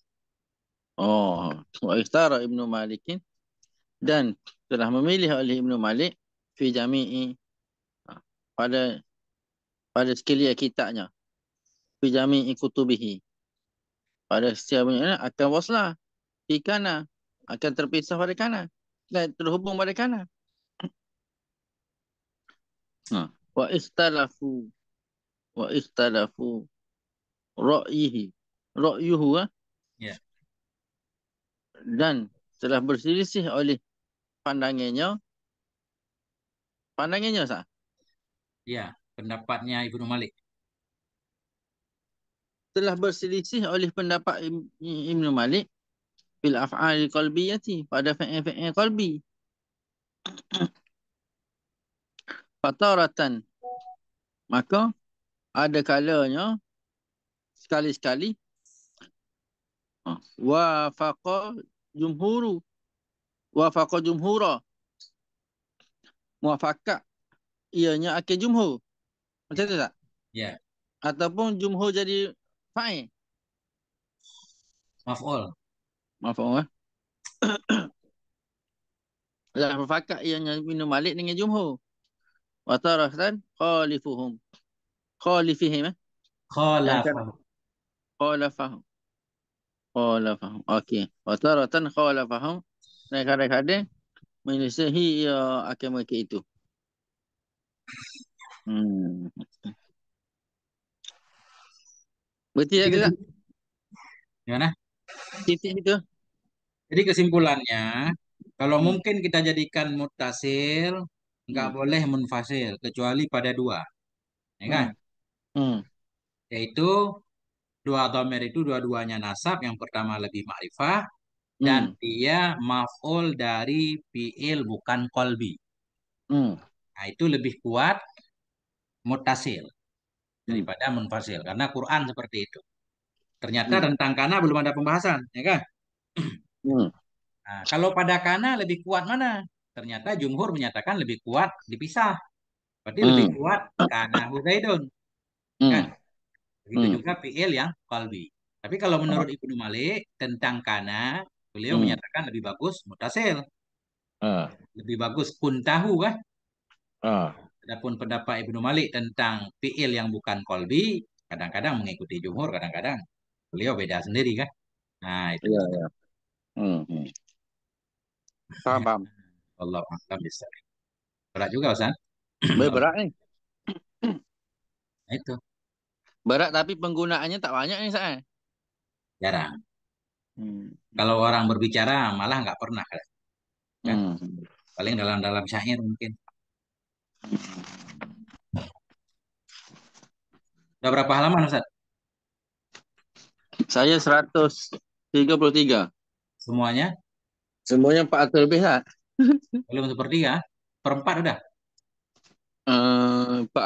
oh واختار ibnu Malikin dan telah memilih oleh ابن مالك في جميع pada pada sekalian kitabnya في جميع كتبه pada setiap punya akan waslah fikana akan terpisah pada kanan dan terhubung pada kanan. Ha. Wa istalafu wa istalafu ra'yihi. Ra'yuhu ha? Ya. Dan telah berselisih oleh pandangannya. Pandangannya sah? Ya, pendapatnya Ibnu Malik. Telah berselisih oleh pendapat Ibnu Malik fil af'ali qalbiyati pada fi'il-fi'il qalbi [CLEARS THROAT] fataratan maka ada kalanya sekali-sekali ha, wa faqa jumhuru wa faqa jumhura muafakat ianya akhir jumhur macam tu tak? ya yeah. ataupun jumhur jadi fa'il maf'ul Maaf Allah. [COUGHS] Lah mufakat yang minum Malik dengan Jumhur. Wa tarasan khalifuhum. Khalifihim eh. Khalafahum. Khalafahum. Okey. Wa taratan khalafahum. Dan kadang-kadang menyelesaikan ya, akan mereka itu. Hmm. Berarti ya ke tak? Ya nah. titik itu. Jadi kesimpulannya, kalau hmm. mungkin kita jadikan mutasil, nggak hmm. boleh munfasil kecuali pada dua, ya kan? Hmm. Hmm. Yaitu dua domer itu dua-duanya nasab. Yang pertama lebih ma'rifah hmm. dan dia maf'ul dari fi'il bukan kolbi. Hmm. Nah, itu lebih kuat mutasil hmm. daripada munfasil karena Quran seperti itu. Ternyata hmm. rentang kana belum ada pembahasan, ya kan? Hmm. Nah, kalau pada kana lebih kuat mana? Ternyata jumhur menyatakan lebih kuat dipisah. Berarti hmm. lebih kuat kana Huzaidun. Ya hmm. Kan? Begitu hmm. juga fi'il yang kalbi. Tapi kalau menurut hmm. Ibnu Malik tentang kana, beliau hmm. menyatakan lebih bagus mutasil. Uh. Lebih bagus kun tahu kan? Uh. Hmm. Adapun pendapat Ibnu Malik tentang fi'il yang bukan kolbi, kadang-kadang mengikuti jumhur, kadang-kadang beliau beda sendiri kan nah itu ya ya. hmm. paham [LAUGHS] Allah alam bisa berat juga Ustaz berat nih [CLEARS THROAT] itu berat tapi penggunaannya tak banyak nih saya jarang hmm. kalau orang berbicara malah nggak pernah kan hmm, hmm. paling dalam dalam syair mungkin hmm, udah berapa halaman Ustaz saya 133. Semuanya? Semuanya 4 atau lebih, lah. Belum seperti ya. Perempat udah? Uh, eh, 4